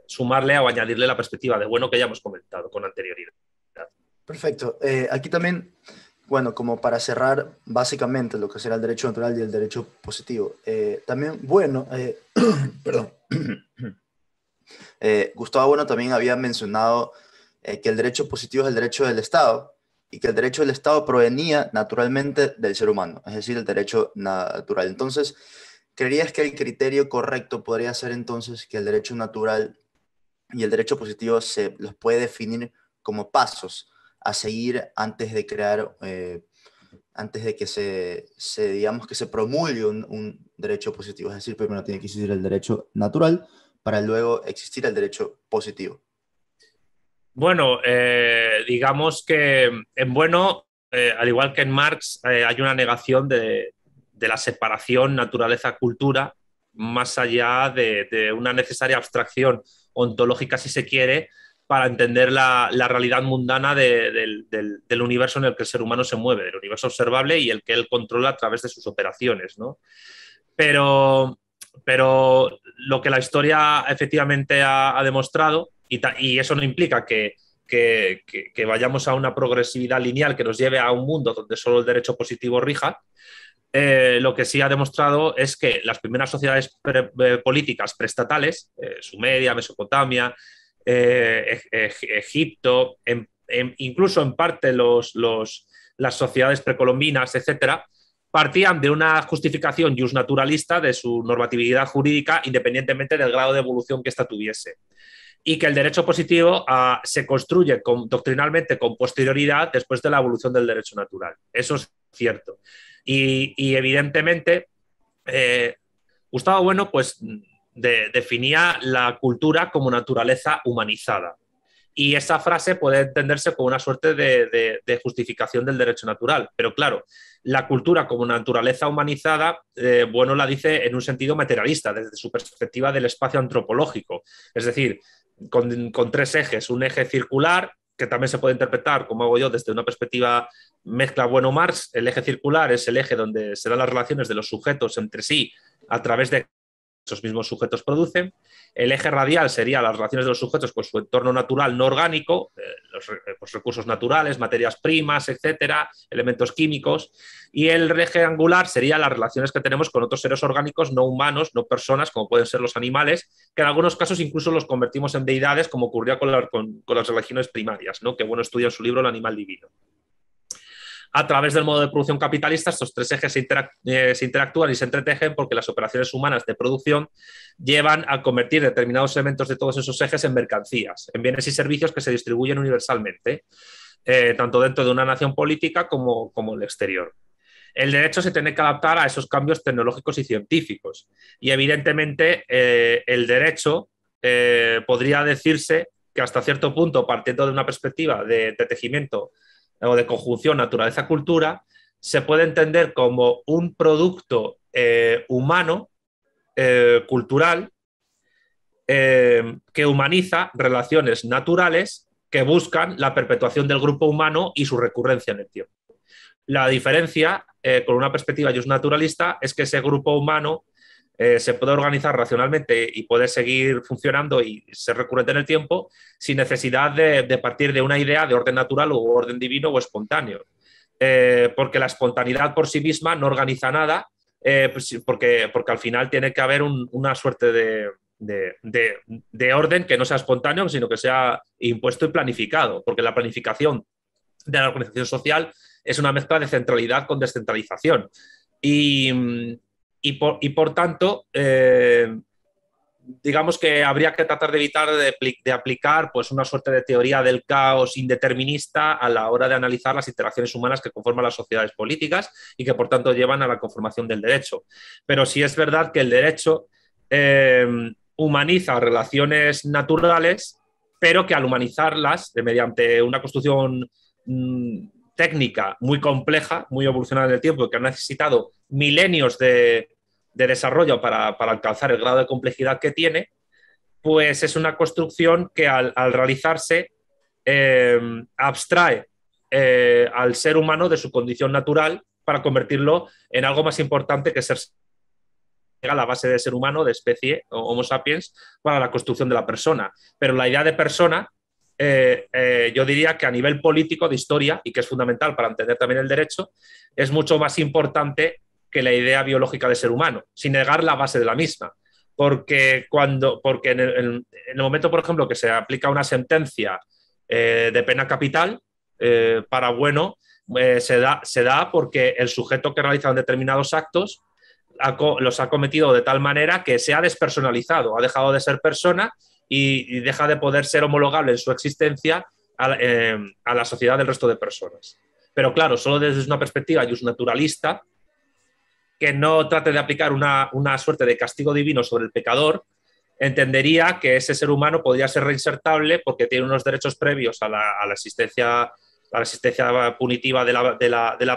sumarle o añadirle la perspectiva de bueno que ya hemos comentado con anterioridad. Perfecto. Eh, aquí también, bueno, como para cerrar básicamente lo que será el derecho natural y el derecho positivo. Eh, también, bueno, eh, perdón. Gustavo Bueno también había mencionado que el derecho positivo es el derecho del Estado y que el derecho del Estado provenía naturalmente del ser humano, es decir, el derecho natural. Entonces, ¿creerías que el criterio correcto podría ser entonces que el derecho natural y el derecho positivo se los puede definir como pasos a seguir antes de crear, eh, antes de que se, digamos, que se promulgue un, derecho positivo. Es decir, primero tiene que existir el derecho natural para luego existir el derecho positivo. Bueno, eh, digamos que en bueno, eh, al igual que en Marx, hay una negación de, la separación naturaleza-cultura, más allá de, una necesaria abstracción ontológica, si se quiere, para entender la, realidad mundana del, universo en el que el ser humano se mueve, del universo observable y el que él controla a través de sus operaciones. Pero, pero lo que la historia efectivamente ha, demostrado, y, y, eso no implica que, vayamos a una progresividad lineal que nos lleve a un mundo donde solo el derecho positivo rija, eh, lo que sí ha demostrado es que las primeras sociedades eh, políticas prestatales, eh, Sumeria, Mesopotamia, eh, e-, e-, Egipto, incluso en parte los, las sociedades precolombinas, etcétera, partían de una justificación just naturalista de su normatividad jurídica independientemente del grado de evolución que ésta tuviese. Y que el derecho positivo ah, se construye doctrinalmente con posterioridad después de la evolución del derecho natural. Eso es cierto. Y, evidentemente, eh, Gustavo Bueno, pues definía la cultura como naturaleza humanizada. Y esa frase puede entenderse como una suerte de, justificación del derecho natural. Pero claro, la cultura como naturaleza humanizada, eh, bueno, la dice en un sentido materialista, desde su perspectiva del espacio antropológico. Es decir, con, con tres ejes. Un eje circular, que también se puede interpretar, como hago yo, desde una perspectiva mezcla bueno-Marx. El eje circular es el eje donde se dan las relaciones de los sujetos entre sí a través de esos mismos sujetos producen. El eje radial sería las relaciones de los sujetos con su entorno natural no orgánico, eh, los eh, pues recursos naturales, materias primas, etcétera, elementos químicos. Y el eje angular sería las relaciones que tenemos con otros seres orgánicos no humanos, no personas, como pueden ser los animales, que en algunos casos incluso los convertimos en deidades, como ocurría con, las religiones primarias, ¿no? que bueno estudia en su libro El animal divino a través del modo de producción capitalista, estos tres ejes eh, se, interactúan y se entretejen porque las operaciones humanas de producción llevan a convertir determinados elementos de todos esos ejes en mercancías, en bienes y servicios que se distribuyen universalmente, eh, tanto dentro de una nación política como, en el exterior el derecho se tiene que adaptar a esos cambios tecnológicos y científicos. Y evidentemente eh, el derecho podría decirse que hasta cierto punto, partiendo de una perspectiva de, de tejimiento o de conjunción naturaleza-cultura, se puede entender como un producto eh, humano, eh, cultural, eh, que humaniza relaciones naturales que buscan la perpetuación del grupo humano y su recurrencia en el tiempo. La diferencia con una perspectiva just naturalista es que ese grupo humano eh, se puede organizar racionalmente y puede seguir funcionando y ser recurrente en el tiempo sin necesidad de, partir de una idea de orden natural o orden divino o espontáneo. Eh, porque la espontaneidad por sí misma no organiza nada, eh, pues, porque, porque al final tiene que haber una suerte de, de, orden que no sea espontáneo, sino que sea impuesto y planificado, porque la planificación de la organización social es una mezcla de centralidad con descentralización. Y, mm, y por, y por tanto, eh, digamos que habría que tratar de evitar de, aplicar pues, una suerte de teoría del caos indeterminista a la hora de analizar las interacciones humanas que conforman las sociedades políticas y que por tanto llevan a la conformación del derecho. Pero sí es verdad que el derecho eh, humaniza relaciones naturales, pero que al humanizarlas mediante una construcción mm, técnica muy compleja, muy evolucionada en el tiempo, que ha necesitado milenios de, de desarrollo para, alcanzar el grado de complejidad que tiene, pues es una construcción que al, al realizarse eh, abstrae eh, al ser humano de su condición natural para convertirlo en algo más importante que ser la base de ser humano, de especie Homo sapiens, para la construcción de la persona. Pero la idea de persona, eh, yo diría que a nivel político, de historia, y que es fundamental para entender también el derecho, es mucho más importante que la idea biológica de ser humano, sin negar la base de la misma. Porque, cuando, porque en, el, momento, por ejemplo, que se aplica una sentencia eh, de pena capital eh, para bueno, eh, se, da, se da porque el sujeto que realiza determinados actos los ha cometido de tal manera que se ha despersonalizado, ha dejado de ser persona y, deja de poder ser homologable en su existencia a, la sociedad del resto de personas. Pero claro, solo desde una perspectiva naturalista que no trate de aplicar una, suerte de castigo divino sobre el pecador, entendería que ese ser humano podría ser reinsertable porque tiene unos derechos previos a la, a la existencia asistencia punitiva de la,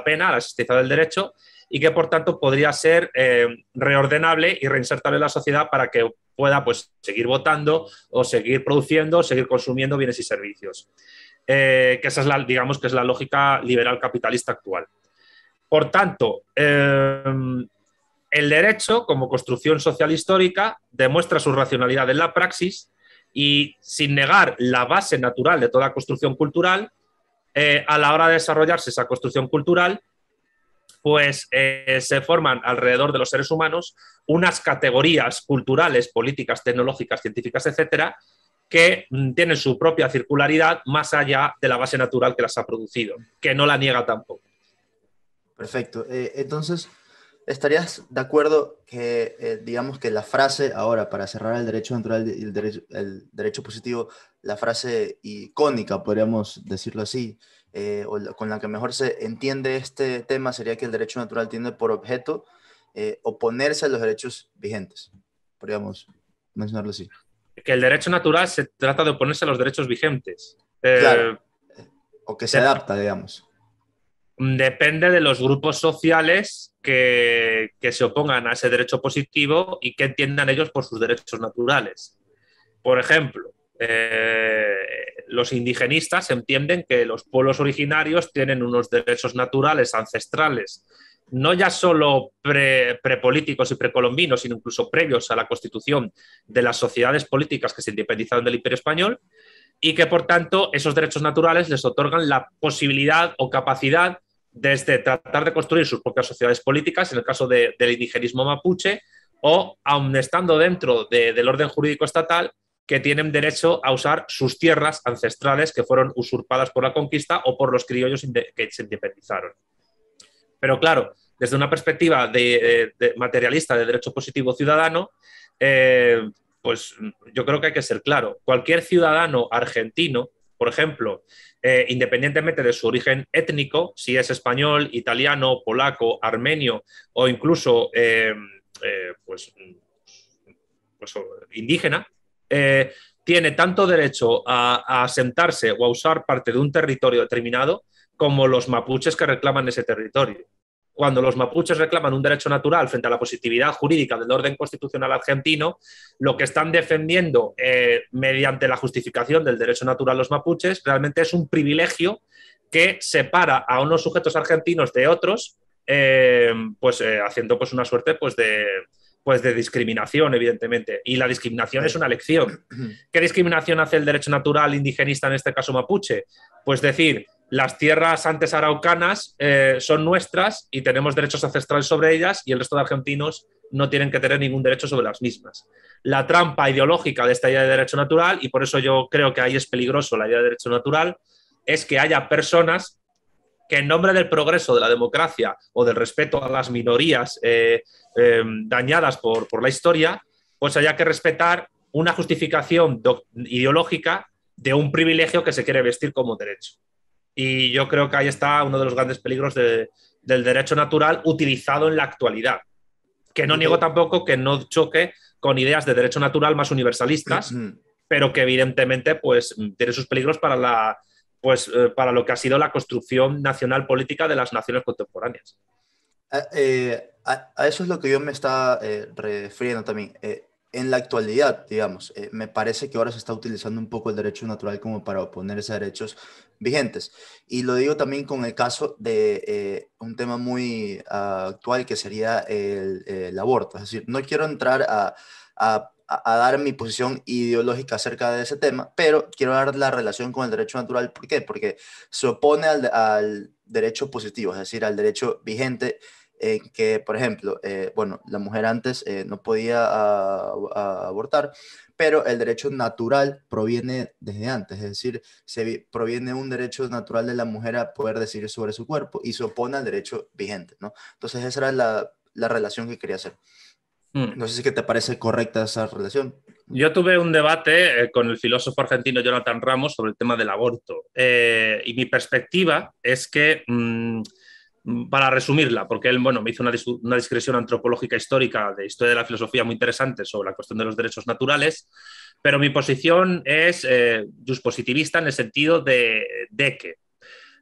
pena, a la existencia del derecho, y que por tanto podría ser eh, reordenable y reinsertable en la sociedad para que pueda pues, seguir votando o seguir produciendo, seguir consumiendo bienes y servicios. Eh, que esa es digamos que es la lógica liberal capitalista actual. Por tanto, em, el derecho, como construcción social histórica, demuestra su racionalidad en la praxis y sin negar la base natural de toda construcción cultural, eh, a la hora de desarrollarse esa construcción cultural, pues eh, se forman alrededor de los seres humanos unas categorías culturales, políticas, tecnológicas, científicas, etcétera, que tienen su propia circularidad más allá de la base natural que las ha producido, que no la niega tampoco. Perfecto. Eh, entonces, ¿estarías de acuerdo que, eh, digamos que la frase, ahora, para cerrar el derecho natural y el derecho, positivo, la frase icónica, podríamos decirlo así, eh, o con la que mejor se entiende este tema, sería que el derecho natural tiene por objeto oponerse a los derechos vigentes? Podríamos mencionarlo así. Que el derecho natural se trata de oponerse a los derechos vigentes. claro. O que se adapta, digamos depende de los grupos sociales que, se opongan a ese derecho positivo y que entiendan ellos por sus derechos naturales. Por ejemplo, eh, los indigenistas entienden que los pueblos originarios tienen unos derechos naturales ancestrales, no ya solo pre, prepolíticos y precolombinos, sino incluso previos a la constitución de las sociedades políticas que se independizaron del Imperio Español, y que por tanto esos derechos naturales les otorgan la posibilidad o capacidad desde tratar de construir sus propias sociedades políticas, en el caso del indigenismo mapuche, o aun estando dentro del orden jurídico estatal, que tienen derecho a usar sus tierras ancestrales que fueron usurpadas por la conquista o por los criollos que se independizaron. Pero claro, desde una perspectiva de, materialista de derecho positivo ciudadano, eh, pues yo creo que hay que ser claro, cualquier ciudadano argentino por ejemplo, eh, independientemente de su origen étnico, si es español, italiano, polaco, armenio o incluso eh, eh, pues, pues, indígena, tiene tanto derecho a asentarse o a usar parte de un territorio determinado como los mapuches que reclaman ese territorio cuando los mapuches reclaman un derecho natural frente a la positividad jurídica del orden constitucional argentino, lo que están defendiendo eh, mediante la justificación del derecho natural los mapuches realmente es un privilegio que separa a unos sujetos argentinos de otros, eh, pues eh, haciendo pues una suerte pues de, pues de discriminación, evidentemente. Y la discriminación es una lección. ¿Qué discriminación hace el derecho natural indigenista, en este caso mapuche? Pues decir, las tierras antes araucanas eh, son nuestras y tenemos derechos ancestrales sobre ellas y el resto de argentinos no tienen que tener ningún derecho sobre las mismas. La trampa ideológica de esta idea de derecho natural, y por eso yo creo que ahí es peligroso la idea de derecho natural, es que haya personas que en nombre del progreso de la democracia o del respeto a las minorías eh, em, dañadas por, por, la historia, pues haya que respetar una justificación ideológica de un privilegio que se quiere vestir como derecho. Y yo creo que ahí está uno de los grandes peligros del derecho natural utilizado en la actualidad. Que no niego tampoco que no choque con ideas de derecho natural más universalistas, mm, mm. pero que evidentemente pues, tiene sus peligros para, la, pues, eh, para lo que ha sido la construcción nacional política de las naciones contemporáneas. Eh, eh, a, eso es lo que yo me está refiriendo también en la actualidad, digamos, eh, me parece que ahora se está utilizando un poco el derecho natural como para oponerse a derechos vigentes. Y lo digo también con el caso de eh, un tema muy ah, actual que sería el, aborto. Es decir, no quiero entrar a, a, dar mi posición ideológica acerca de ese tema, pero quiero dar la relación con el derecho natural. ¿Por qué? Porque se opone al, al derecho positivo, es decir, al derecho vigente en que, por ejemplo, eh, bueno, la mujer antes eh, no podía abortar, pero el derecho natural proviene desde antes, es decir, se proviene un derecho natural de la mujer a poder decidir sobre su cuerpo y se opone al derecho vigente, ¿no? Entonces esa era la, relación que quería hacer. Hmm. No sé si que te parece correcta esa relación. Yo tuve un debate eh, con el filósofo argentino Jonathan Ramos sobre el tema del aborto y mi perspectiva es que... Mm, para resumirla, porque él bueno, me hizo una, discreción antropológica histórica de historia de la filosofía muy interesante sobre la cuestión de los derechos naturales, pero mi posición es eh, positivista en el sentido de, de que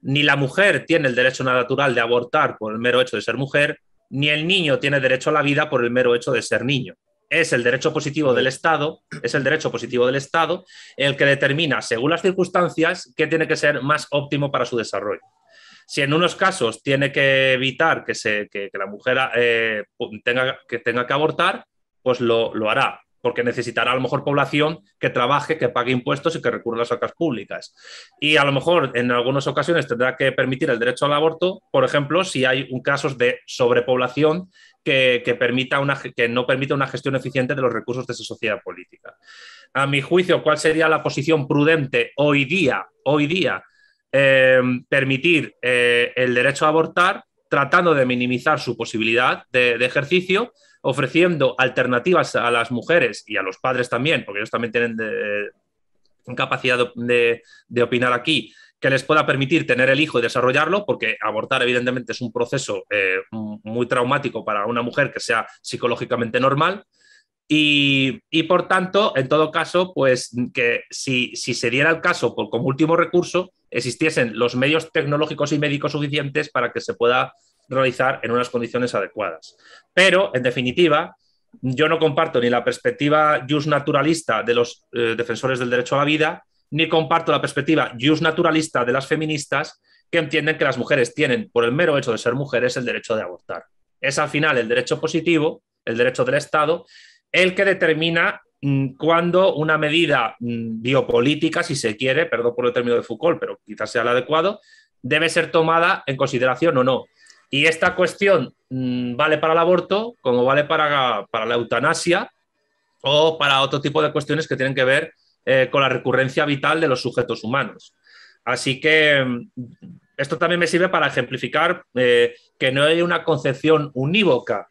ni la mujer tiene el derecho natural de abortar por el mero hecho de ser mujer, ni el niño tiene derecho a la vida por el mero hecho de ser niño es el derecho positivo del Estado, es el derecho positivo del Estado el que determina, según las circunstancias, qué tiene que ser más óptimo para su desarrollo. Si en unos casos tiene que evitar que, se, la mujer eh, tenga, que tenga que abortar, pues lo, hará porque necesitará a lo mejor población que trabaje, que pague impuestos y que recurra a las arcas públicas. Y a lo mejor en algunas ocasiones tendrá que permitir el derecho al aborto, por ejemplo, si hay un casos de sobrepoblación que, permita que no permita una gestión eficiente de los recursos de esa sociedad política. A mi juicio, ¿cuál sería la posición prudente hoy día, hoy día Em, permitir eh, el derecho a abortar tratando de minimizar su posibilidad de, ejercicio, ofreciendo alternativas a las mujeres y a los padres también, porque ellos también tienen eh, capacidad de opinar aquí, que les pueda permitir tener el hijo y desarrollarlo, porque abortar evidentemente es un proceso eh, muy traumático para una mujer que sea psicológicamente normal. Y, por tanto, en todo caso, pues que si, se diera el caso como último recurso, existiesen los medios tecnológicos y médicos suficientes para que se pueda realizar en unas condiciones adecuadas. Pero, en definitiva, yo no comparto ni la perspectiva just naturalista de los eh, defensores del derecho a la vida, ni comparto la perspectiva just naturalista de las feministas que entienden que las mujeres tienen, por el mero hecho de ser mujeres, el derecho de abortar. Es al final el derecho positivo, el derecho del Estado, el que determina Mm, cuando una medida mm, biopolítica, si se quiere, perdón por el término de Foucault, pero quizás sea el adecuado, debe ser tomada en consideración o no. Y esta cuestión mm, vale para el aborto, como vale para, la eutanasia o para otro tipo de cuestiones que tienen que ver eh, con la recurrencia vital de los sujetos humanos. Así que esto también me sirve para ejemplificar eh, que no hay una concepción unívoca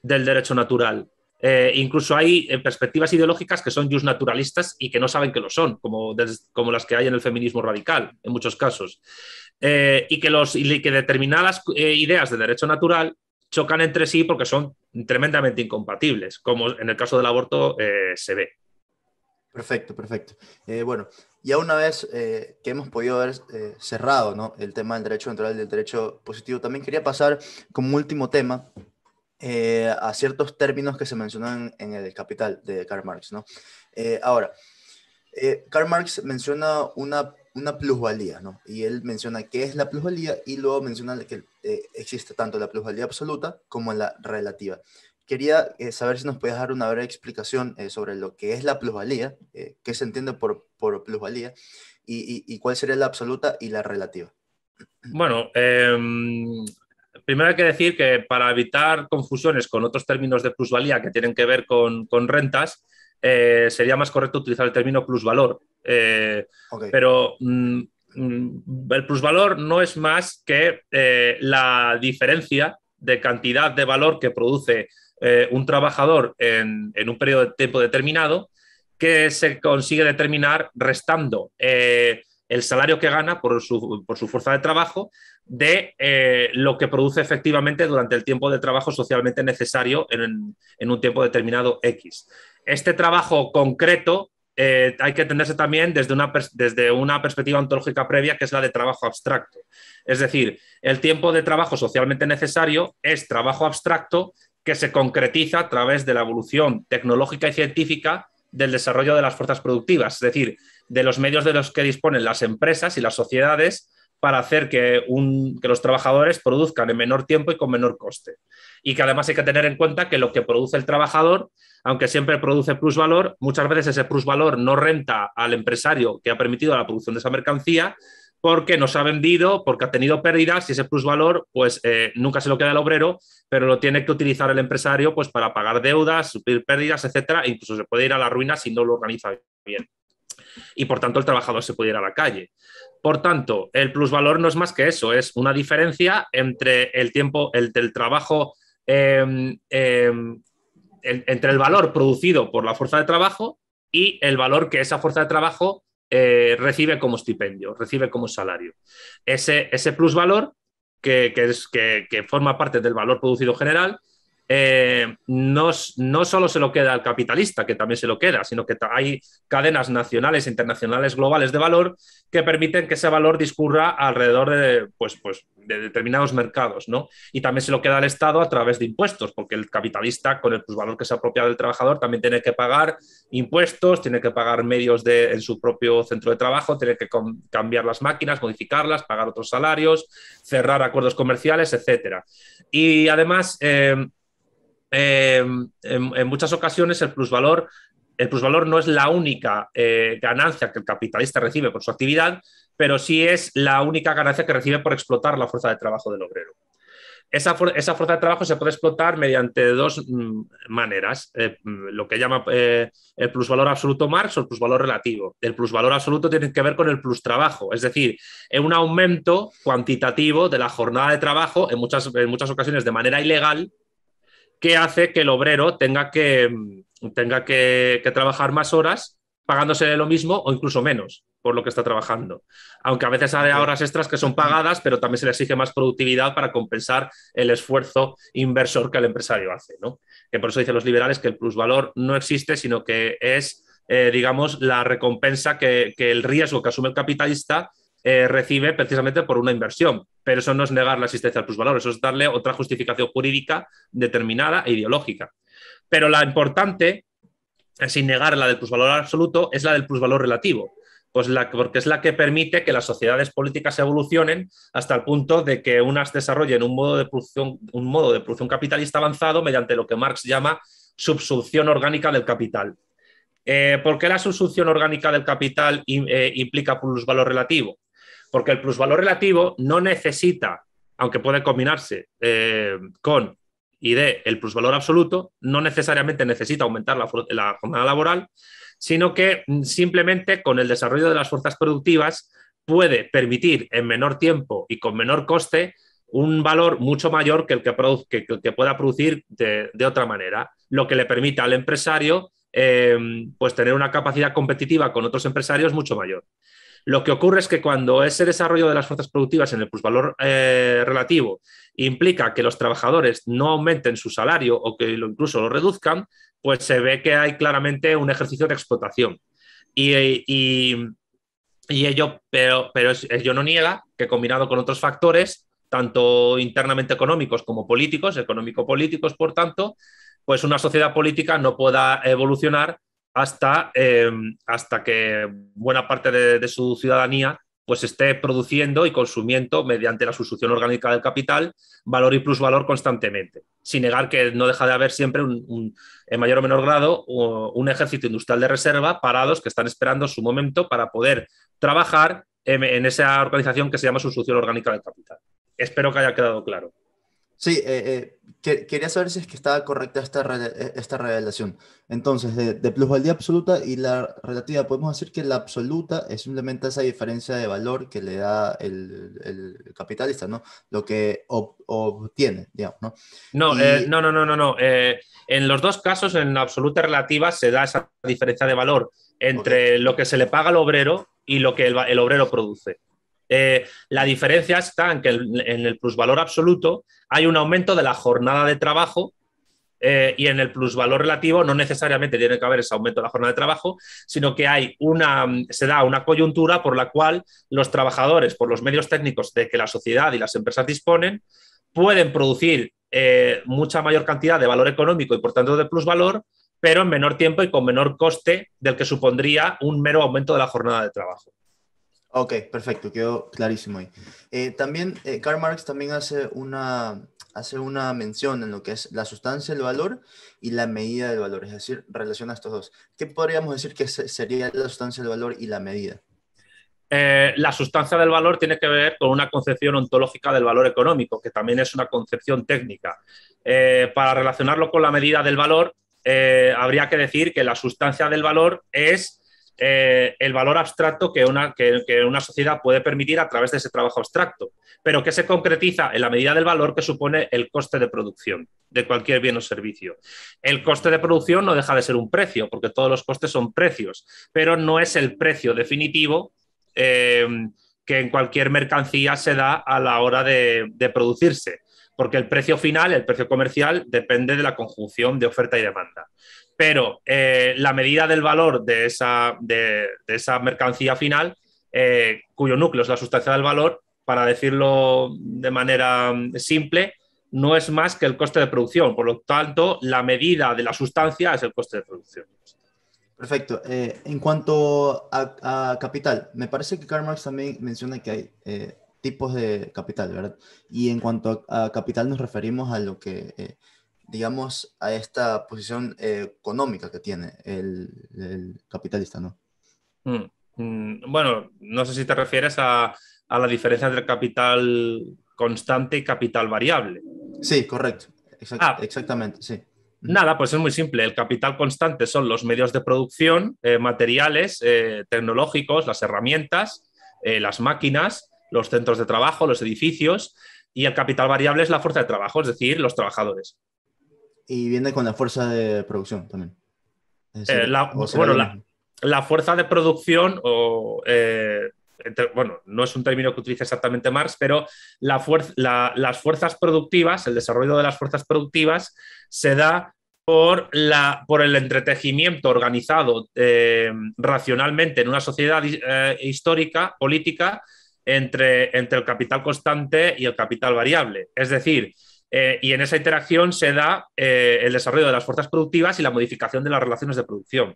del derecho natural eh, incluso hay eh, perspectivas ideológicas que son just naturalistas y que no saben que lo son, como, como las que hay en el feminismo radical, en muchos casos. Eh, y, que los, que determinadas ideas de derecho natural chocan entre sí porque son tremendamente incompatibles, como en el caso del aborto se ve. Perfecto, perfecto. bueno, ya una vez que hemos podido haber cerrado el tema del derecho natural y del derecho positivo, también quería pasar como último tema eh, a ciertos términos que se mencionan en el Capital de Karl Marx. ¿no? Eh, ahora, eh, Karl Marx menciona una, una plusvalía, ¿no? y él menciona qué es la plusvalía y luego menciona que existe tanto la plusvalía absoluta como la relativa. Quería saber si nos puedes dar una breve explicación sobre lo que es la plusvalía, qué se entiende por, por plusvalía, y, y, cuál sería la absoluta y la relativa. Bueno, em, primero hay que decir que para evitar confusiones con otros términos de plusvalía que tienen que ver con, rentas, eh, sería más correcto utilizar el término plusvalor. Eh, pero mm, mm, el plusvalor no es más que eh, la diferencia de cantidad de valor que produce un trabajador en, un periodo de tiempo determinado que se consigue determinar restando el salario que gana por su, por su fuerza de trabajo de eh, lo que produce efectivamente durante el tiempo de trabajo socialmente necesario en, un tiempo determinado X. Este trabajo concreto eh, hay que entenderse también desde una, desde una perspectiva ontológica previa, que es la de trabajo abstracto. Es decir, el tiempo de trabajo socialmente necesario es trabajo abstracto que se concretiza a través de la evolución tecnológica y científica del desarrollo de las fuerzas productivas, es decir, de los medios de los que disponen las empresas y las sociedades para hacer que, los trabajadores produzcan en menor tiempo y con menor coste. Y que además hay que tener en cuenta que lo que produce el trabajador, aunque siempre produce plusvalor, muchas veces ese plusvalor no renta al empresario que ha permitido la producción de esa mercancía porque no se ha vendido, porque ha tenido pérdidas y ese plusvalor pues eh, nunca se lo queda al obrero, pero lo tiene que utilizar el empresario pues para pagar deudas, suplir pérdidas, etcétera, e incluso se puede ir a la ruina si no lo organiza bien y por tanto el trabajador se puede ir a la calle. Por tanto, el plusvalor no es más que eso, es una diferencia entre el tiempo, el del trabajo, em, em, entre el valor producido por la fuerza de trabajo y el valor que esa fuerza de trabajo eh, recibe como estipendio, recibe como salario. Ese, ese plusvalor, que forma parte del valor producido general, eh, no, no, solo se lo queda al capitalista, que también se lo queda, sino que hay cadenas nacionales, internacionales, globales de valor que permiten que ese valor discurra alrededor de, pues, pues, de determinados mercados, ¿no? Y también se lo queda al Estado a través de impuestos, porque el capitalista, con el pues, valor que se apropia del trabajador, también tiene que pagar impuestos, tiene que pagar medios en su propio centro de trabajo, tiene que cambiar las máquinas, modificarlas, pagar otros salarios, cerrar acuerdos comerciales, etc. Y además... Eh, Em, en, muchas ocasiones el plusvalor, el no es la única eh, ganancia que el capitalista recibe por su actividad, pero sí es la única ganancia que recibe por explotar la fuerza de trabajo del obrero. Esa, fuerza de trabajo se puede explotar mediante dos mm, maneras, eh, mm, lo que llama eh, el plusvalor absoluto Marx o el plusvalor relativo. El plusvalor absoluto tiene que ver con el plus trabajo, es decir, un aumento cuantitativo de la jornada de trabajo, en muchas ocasiones de manera ilegal, ¿Qué hace que el obrero tenga que, mm, tenga que, trabajar más horas pagándose lo mismo o incluso menos por lo que está trabajando. Aunque a veces hay horas extras que son pagadas, pero también se le exige más productividad para compensar el esfuerzo inversor que el empresario hace. ¿no? Que por eso dicen los liberales que el plusvalor no existe, sino que es, eh, digamos, la recompensa que el riesgo que asume el capitalista eh, recibe precisamente por una inversión. Pero eso no es negar la existencia del plusvalor, eso es darle otra justificación jurídica determinada e ideológica. Pero la importante, sin negar la del plusvalor absoluto, es la del plusvalor relativo. Pues la, porque es la que permite que las sociedades políticas evolucionen hasta el punto de que unas desarrollen un modo de producción, un modo de producción capitalista avanzado mediante lo que Marx llama subsunción orgánica del capital. Eh, ¿Por qué la subsunción orgánica del capital eh, implica plusvalor relativo? porque el plusvalor relativo no necesita, aunque puede combinarse eh, con y de el plusvalor absoluto, no necesariamente necesita aumentar la, jornada laboral, sino que mm, simplemente con el desarrollo de las fuerzas productivas puede permitir en menor tiempo y con menor coste un valor mucho mayor que el que, pueda producir de, otra manera, lo que le permite al empresario eh, pues tener una capacidad competitiva con otros empresarios mucho mayor. Lo que ocurre es que cuando ese desarrollo de las fuerzas productivas en el plusvalor eh, relativo implica que los trabajadores no aumenten su salario o que lo, incluso lo reduzcan, pues se ve que hay claramente un ejercicio de explotación. Y, ello, pero, pero ello no niega que combinado con otros factores, tanto internamente económicos como políticos, económico-políticos, por tanto, pues una sociedad política no pueda evolucionar hasta, eh, hasta que buena parte de, su ciudadanía pues esté produciendo y consumiendo mediante la sustitución orgánica del capital valor y plusvalor constantemente, sin negar que no deja de haber siempre, en mayor o menor grado, un ejército industrial de reserva parados que están esperando su momento para poder trabajar en, esa organización que se llama sustitución orgánica del capital. Espero que haya quedado claro. Sí, eh, eh, quería saber si es que estaba correcta eh, esta, revelación. Entonces, de, de, plusvalía absoluta y la relativa, podemos decir que la absoluta es simplemente esa diferencia de valor que le da el, capitalista, ¿no? Lo que obtiene, digamos, ¿no? No, no, no, no, no. en los dos casos, en la absoluta relativa, se da esa diferencia de valor entre lo que se le paga al obrero y lo que el obrero produce. Eh, la diferencia está en que en el plusvalor absoluto hay un aumento de la jornada de trabajo eh, y en el plusvalor relativo no necesariamente tiene que haber ese aumento de la jornada de trabajo, sino que hay una, se da una coyuntura por la cual los trabajadores, por los medios técnicos de que la sociedad y las empresas disponen, pueden producir eh, mucha mayor cantidad de valor económico y por tanto de plusvalor, pero en menor tiempo y con menor coste del que supondría un mero aumento de la jornada de trabajo. Ok, perfecto, quedó clarísimo ahí. Eh, también eh, Karl Marx también hace una, hace una mención en lo que es la sustancia del valor y la medida del valor, es decir, relaciona estos dos. ¿Qué podríamos decir que sería la sustancia del valor y la medida? Eh, la sustancia del valor tiene que ver con una concepción ontológica del valor económico, que también es una concepción técnica. para relacionarlo con la medida del valor, habría que decir que la sustancia del valor es eh, el valor abstracto que una, que, una sociedad puede permitir a través de ese trabajo abstracto, pero que se concretiza en la medida del valor que supone el coste de producción de cualquier bien o servicio. El coste de producción no deja de ser un precio, porque todos los costes son precios, pero no es el precio definitivo. Eh, que en cualquier mercancía se da a la hora de, producirse, porque el precio final, el precio comercial, depende de la conjunción de oferta y demanda pero eh, la medida del valor de esa, de, esa mercancía final, eh, cuyo núcleo es la sustancia del valor, para decirlo de manera mm, simple, no es más que el coste de producción. Por lo tanto, la medida de la sustancia es el coste de producción. Perfecto. Eh, en cuanto a, capital, me parece que Karl Marx también menciona que hay tipos de capital, ¿verdad? Y en cuanto a, capital nos referimos a lo que digamos, a esta posición eh, económica que tiene el, capitalista, ¿no? Mm, mm, bueno, no sé si te refieres a, la diferencia entre capital constante y capital variable. Sí, correcto. ah, exactamente, sí. Nada, pues es muy simple. El capital constante son los medios de producción, eh, materiales, eh, tecnológicos, las herramientas, las máquinas, los centros de trabajo, los edificios. Y el capital variable es la fuerza de trabajo, es decir, los trabajadores. Y viene con la fuerza de producción también. Eh, la, bueno, la, fuerza de producción, o, eh, bueno, no es un término que utiliza exactamente Marx, pero la las fuerzas productivas, el desarrollo de las fuerzas productivas se da por, la, por el entretejimiento organizado eh, racionalmente en una sociedad histórica, política, entre, entre el capital constante y el capital variable. Es decir, eh, y en esa interacción se da eh, el desarrollo de las fuerzas productivas y la modificación de las relaciones de producción.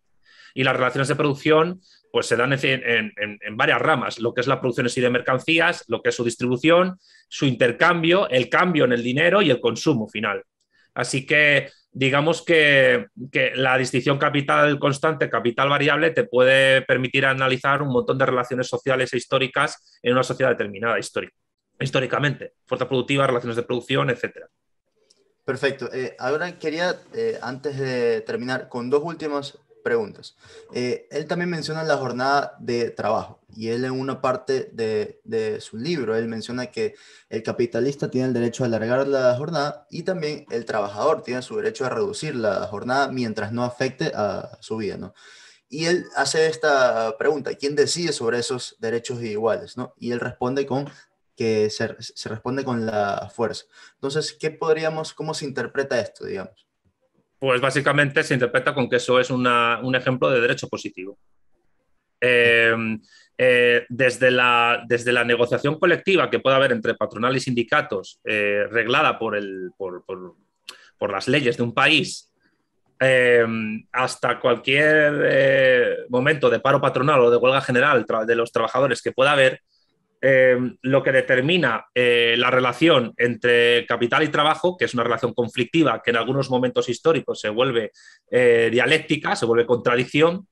Y las relaciones de producción pues, se dan en, varias ramas, lo que es la producción en sí de mercancías, lo que es su distribución, su intercambio, el cambio en el dinero y el consumo final. Así que digamos que, que la distinción capital constante, capital variable, te puede permitir analizar un montón de relaciones sociales e históricas en una sociedad determinada histórica históricamente, fuerza productiva, relaciones de producción, etc. Perfecto. Eh, ahora quería, eh, antes de terminar, con dos últimas preguntas. Eh, él también menciona la jornada de trabajo y él en una parte de, su libro, él menciona que el capitalista tiene el derecho a alargar la jornada y también el trabajador tiene su derecho a reducir la jornada mientras no afecte a su vida, Y él hace esta pregunta, ¿quién decide sobre esos derechos iguales? ¿no? Y él responde con que se, responde con la fuerza. Entonces, ¿qué podríamos, cómo se interpreta esto, digamos? Pues básicamente se interpreta con que eso es un ejemplo de derecho positivo. Eh, eh, desde, la, desde la negociación colectiva que pueda haber entre patronal y sindicatos, eh, reglada por, el, por, las leyes de un país, hasta cualquier momento de paro patronal o de huelga general de los trabajadores que pueda haber, Em, lo que determina eh, la relación entre capital y trabajo, que es una relación conflictiva que en algunos momentos históricos se vuelve eh, dialéctica, se vuelve contradicción,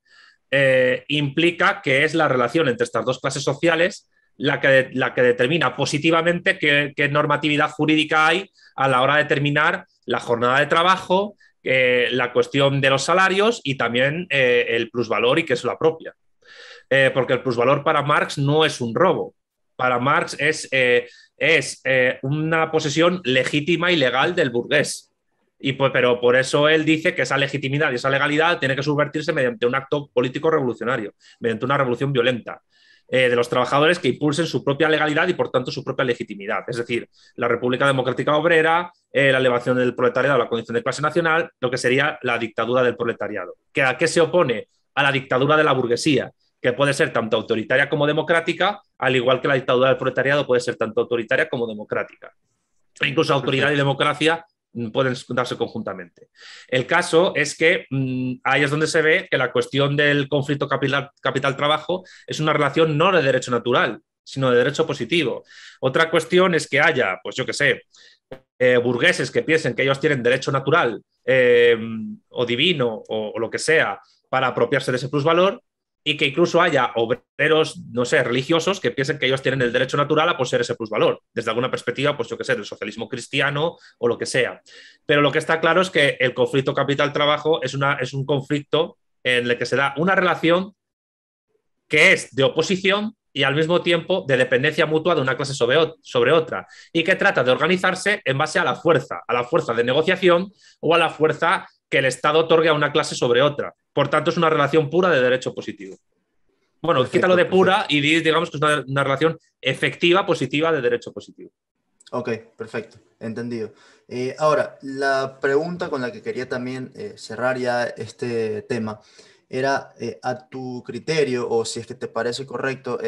eh, implica que es la relación entre estas dos clases sociales la que, la que determina positivamente qué, normatividad jurídica hay a la hora de determinar la jornada de trabajo, la cuestión de los salarios y también el plusvalor y que es la propia. porque el plusvalor para Marx no es un robo, para Marx es, eh, es eh, una posesión legítima y legal del burgués. Y pues, pero por eso él dice que esa legitimidad y esa legalidad tiene que subvertirse mediante un acto político revolucionario, mediante una revolución violenta eh, de los trabajadores que impulsen su propia legalidad y por tanto su propia legitimidad. Es decir, la República Democrática Obrera, la elevación del proletariado a la condición de clase nacional, lo que sería la dictadura del proletariado. ¿Que ¿A qué se opone? A la dictadura de la burguesía, que puede ser tanto autoritaria como democrática, al igual que la dictadura del proletariado puede ser tanto autoritaria como democrática. E incluso autoridad y democracia mm, pueden darse conjuntamente. El caso es que mm, ahí es donde se ve que la cuestión del conflicto capital-trabajo es una relación no de derecho natural, sino de derecho positivo. Otra cuestión es que haya, pues yo qué sé, eh, burgueses que piensen que ellos tienen derecho natural eh, o divino o lo que sea para apropiarse de ese plusvalor y que incluso haya obreros, no sé, religiosos que piensen que ellos tienen el derecho natural a poseer ese plusvalor, desde alguna perspectiva, pues yo qué sé, del socialismo cristiano o lo que sea. Pero lo que está claro es que el conflicto capital-trabajo es, es un conflicto en el que se da una relación que es de oposición y al mismo tiempo de dependencia mutua de una clase sobre, otra, y que trata de organizarse en base a la fuerza, a la fuerza de negociación o a la fuerza que el Estado otorgue a una clase sobre otra. Por tanto, es una relación pura de derecho positivo. Bueno, quítalo de pura y digamos que es una, relación efectiva, positiva de derecho positivo. Ok, perfecto, entendido. Eh, ahora, la pregunta con la que quería también eh, cerrar ya este tema era eh, a tu criterio o si es que te parece correcto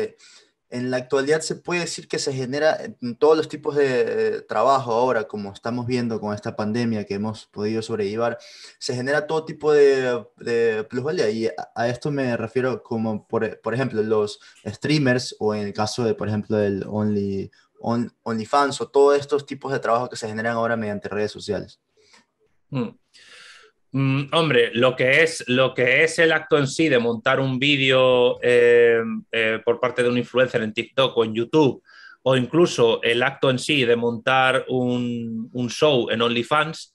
en la actualidad se puede decir que se genera en todos los tipos de trabajo ahora, como estamos viendo con esta pandemia que hemos podido sobrellevar, se genera todo tipo de, plusvalía y a, esto me refiero como, por, por, ejemplo, los streamers o en el caso de, por ejemplo, el Only, OnlyFans o todos estos tipos de trabajo que se generan ahora mediante redes sociales. Mm. Mm, hombre, lo que, es, lo que es el acto en sí de montar un vídeo eh, eh, por parte de un influencer en TikTok o en YouTube, o incluso el acto en sí de montar un, show en OnlyFans,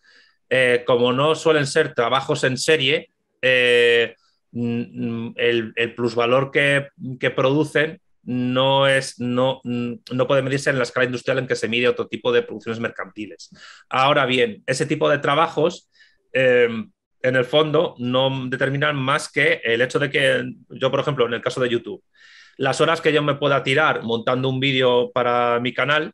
eh, como no suelen ser trabajos en serie, mm, mm, el, el, plusvalor que, producen no, es, no, no puede medirse en la escala industrial en que se mide otro tipo de producciones mercantiles. Ahora bien, ese tipo de trabajos Em, en el fondo no determinan más que el hecho de que yo, por ejemplo, en el caso de YouTube, las horas que yo me pueda tirar montando un vídeo para mi canal,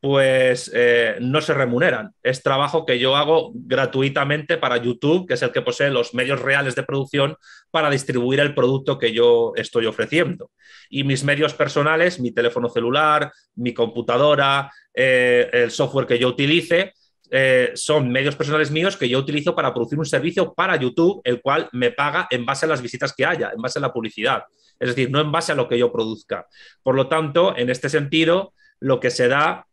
pues eh, no se remuneran. Es trabajo que yo hago gratuitamente para YouTube, que es el que posee los medios reales de producción para distribuir el producto que yo estoy ofreciendo. Y mis medios personales, mi teléfono celular, mi computadora, eh, el software que yo utilice, eh, son medios personales míos que yo utilizo para producir un servicio para YouTube, el cual me paga en base a las visitas que haya, en base a la publicidad. Es decir, no en base a lo que yo produzca. Por lo tanto, en este sentido, lo que se da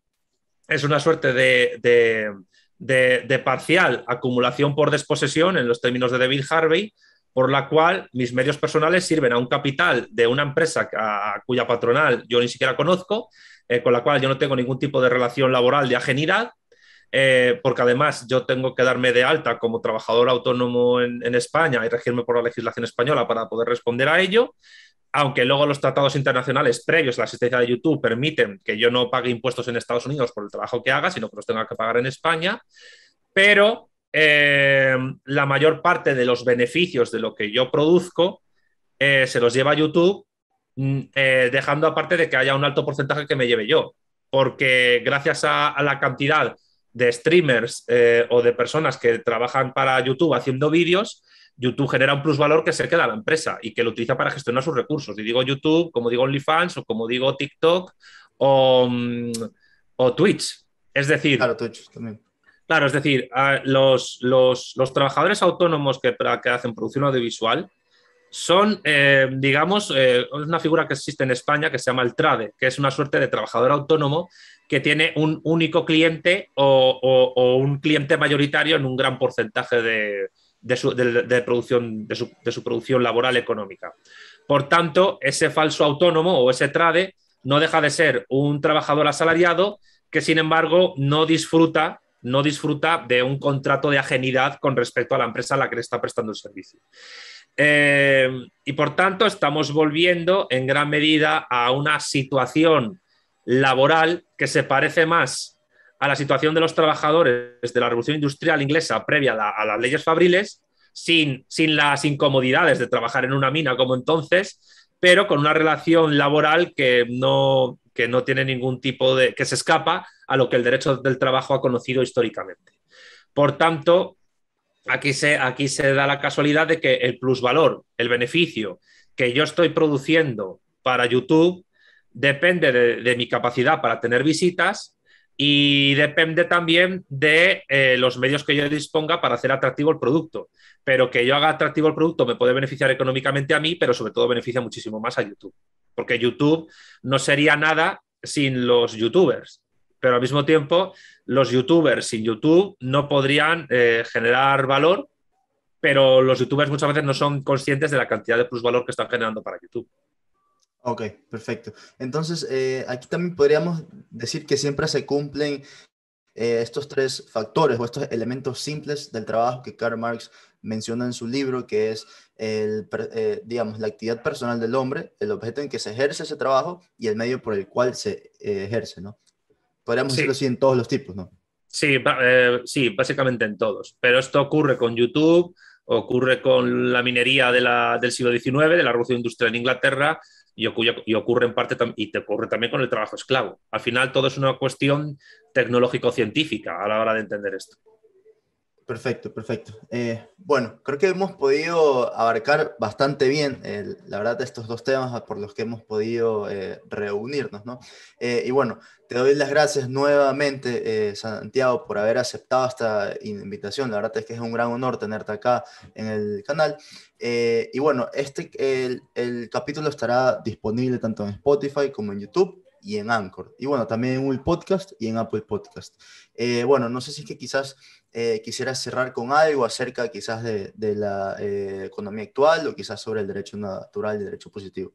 es una suerte de, de, de, parcial acumulación por desposesión en los términos de David Harvey, por la cual mis medios personales sirven a un capital de una empresa cuya patronal yo ni siquiera conozco, eh, con la cual yo no tengo ningún tipo de relación laboral de ajenidad, eh, porque además yo tengo que darme de alta como trabajador autónomo en, España y regirme por la legislación española para poder responder a ello aunque luego los tratados internacionales previos a la asistencia de YouTube permiten que yo no pague impuestos en Estados Unidos por el trabajo que haga, sino que los tenga que pagar en España, pero eh, la mayor parte de los beneficios de lo que yo produzco eh, se los lleva YouTube, mm, dejando aparte de que haya un alto porcentaje que me lleve yo, porque gracias a la cantidad de streamers eh, o de personas que trabajan para YouTube haciendo vídeos, YouTube genera un plusvalor que se queda a la empresa y que lo utiliza para gestionar sus recursos. Y digo YouTube, como digo OnlyFans, o como digo TikTok o, mm, o Twitch. Es decir. Claro, Twitch también. Claro, es decir, los, trabajadores autónomos que, que, hacen producción audiovisual son, eh, digamos, eh, una figura que existe en España que se llama el TRADE, que es una suerte de trabajador autónomo que tiene un único cliente o, un cliente mayoritario en un gran porcentaje de, su, producción, de, su, producción laboral económica. Por tanto, ese falso autónomo o ese trade no deja de ser un trabajador asalariado que, sin embargo, no disfruta, no disfruta de un contrato de ajenidad con respecto a la empresa a la que le está prestando el servicio. Eh, y por tanto, estamos volviendo en gran medida a una situación laboral que se parece más a la situación de los trabajadores de la revolución industrial inglesa previa a, las leyes fabriles, sin, sin las incomodidades de trabajar en una mina como entonces, pero con una relación laboral que no, que no tiene ningún tipo de. que se escapa a lo que el derecho del trabajo ha conocido históricamente. Por tanto, aquí se, aquí se da la casualidad de que el plusvalor, el beneficio que yo estoy produciendo para YouTube, depende de, mi capacidad para tener visitas y depende también de eh, los medios que yo disponga para hacer atractivo el producto. Pero que yo haga atractivo el producto me puede beneficiar económicamente a mí, pero sobre todo beneficia muchísimo más a YouTube. Porque YouTube no sería nada sin los youtubers. Pero al mismo tiempo, los youtubers sin YouTube no podrían eh, generar valor, pero los youtubers muchas veces no son conscientes de la cantidad de plusvalor que están generando para YouTube. Ok, perfecto. Entonces, eh, aquí también podríamos decir que siempre se cumplen eh, estos tres factores o estos elementos simples del trabajo que Karl Marx menciona en su libro, que es el, eh, digamos, la actividad personal del hombre, el objeto en que se ejerce ese trabajo y el medio por el cual se ejerce, ¿no? Podríamos decirlo así en todos los tipos, ¿no? Sí, sí, básicamente en todos. Pero esto ocurre con YouTube, ocurre con la minería del siglo XIX, de la revolución industrial en Inglaterra, y, ocurre, en parte y te ocurre también con el trabajo esclavo. Al final todo es una cuestión tecnológico-científica a la hora de entender esto. Perfecto, perfecto. Eh, bueno, creo que hemos podido abarcar bastante bien, la verdad, estos dos temas por los que hemos podido eh, reunirnos, ¿no? Eh, y bueno, te doy las gracias nuevamente, Santiago, por haber aceptado esta invitación. La verdad es que es un gran honor tenerte acá en el canal. y bueno, este, el capítulo estará disponible tanto en Spotify como en YouTube y en Anchor. Y bueno, también en Google Podcast y en Apple Podcast. Eh, bueno, no sé si es que quizás eh, quisiera cerrar con algo acerca quizás de, la eh, economía actual o quizás sobre el derecho natural y el derecho positivo.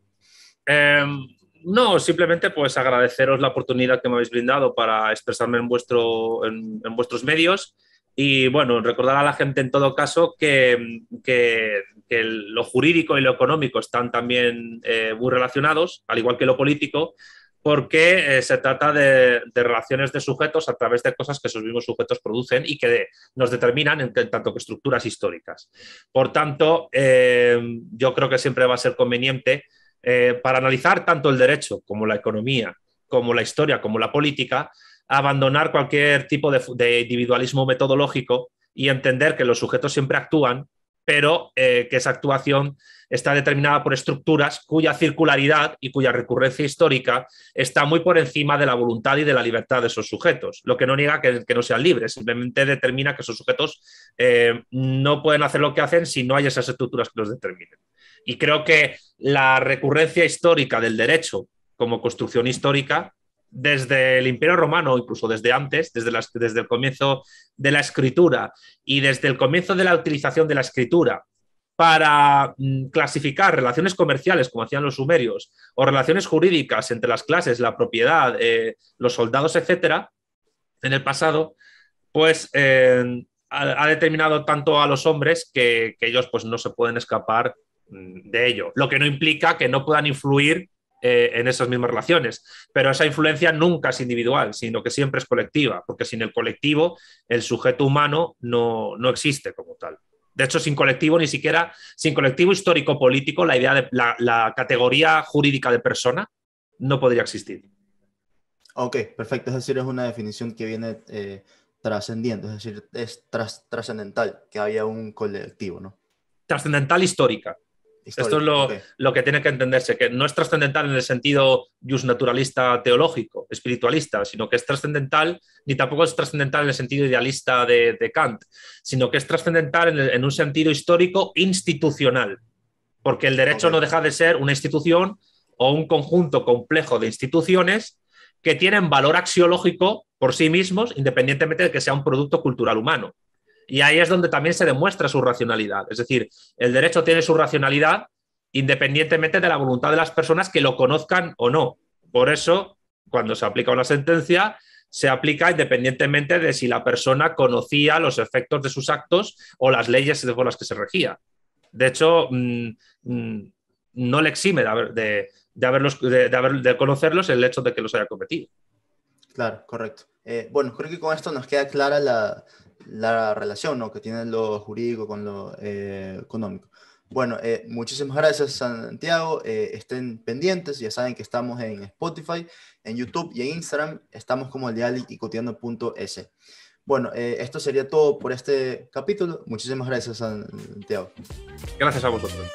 Em, no, simplemente pues agradeceros la oportunidad que me habéis brindado para expresarme en, vuestro, en, vuestros medios. Y bueno, recordar a la gente en todo caso que, que, lo jurídico y lo económico están también eh, muy relacionados, al igual que lo político, porque eh, se trata de, relaciones de sujetos a través de cosas que esos mismos sujetos producen y que nos determinan en, tanto que estructuras históricas. Por tanto, em, yo creo que siempre va a ser conveniente eh, para analizar tanto el derecho como la economía, como la historia, como la política, abandonar cualquier tipo de individualismo metodológico y entender que los sujetos siempre actúan pero eh, que esa actuación está determinada por estructuras cuya circularidad y cuya recurrencia histórica está muy por encima de la voluntad y de la libertad de esos sujetos, lo que no niega que, no sean libres, simplemente determina que esos sujetos eh, no pueden hacer lo que hacen si no hay esas estructuras que los determinen. Y creo que la recurrencia histórica del derecho como construcción histórica desde el Imperio Romano, incluso desde antes, desde, desde el comienzo de la escritura y desde el comienzo de la utilización de la escritura para mm, clasificar relaciones comerciales, como hacían los sumerios, o relaciones jurídicas entre las clases, la propiedad, eh, los soldados, etc., en el pasado, pues eh, ha, determinado tanto a los hombres que, ellos pues, no se pueden escapar mm, de ello, lo que no implica que no puedan influir eh, en esas mismas relaciones. Pero esa influencia nunca es individual, sino que siempre es colectiva, porque sin el colectivo el sujeto humano no, existe como tal. De hecho, sin colectivo, ni siquiera, sin colectivo histórico-político, la idea de la, categoría jurídica de persona no podría existir. Ok, perfecto. Es decir, es una definición que viene eh, trascendiendo, es decir, es trascendental que había un colectivo, ¿no? Trascendental histórica. Esto es lo, que tiene que entenderse, que no es trascendental en el sentido just naturalista teológico, espiritualista, sino que es trascendental, ni tampoco es trascendental en el sentido idealista de, Kant, sino que es trascendental en, un sentido histórico institucional, porque el derecho no deja de ser una institución o un conjunto complejo de instituciones que tienen valor axiológico por sí mismos, independientemente de que sea un producto cultural humano. Y ahí es donde también se demuestra su racionalidad. Es decir, el derecho tiene su racionalidad independientemente de la voluntad de las personas que lo conozcan o no. Por eso, cuando se aplica una sentencia, se aplica independientemente de si la persona conocía los efectos de sus actos o las leyes por las que se regía. De hecho, mm, mm, no le exime de, haberlos, de, conocerlos el hecho de que los haya cometido. Claro, correcto. Eh, bueno, creo que con esto nos queda clara la, la relación ¿no? que tiene lo jurídico con lo eh, económico. Bueno, eh, muchísimas gracias Santiago. Eh, estén pendientes, ya saben que estamos en Spotify, en YouTube y en Instagram. Estamos como el dial y cotidiano.es. Bueno, esto sería todo por este capítulo. Muchísimas gracias Santiago. Gracias a vosotros.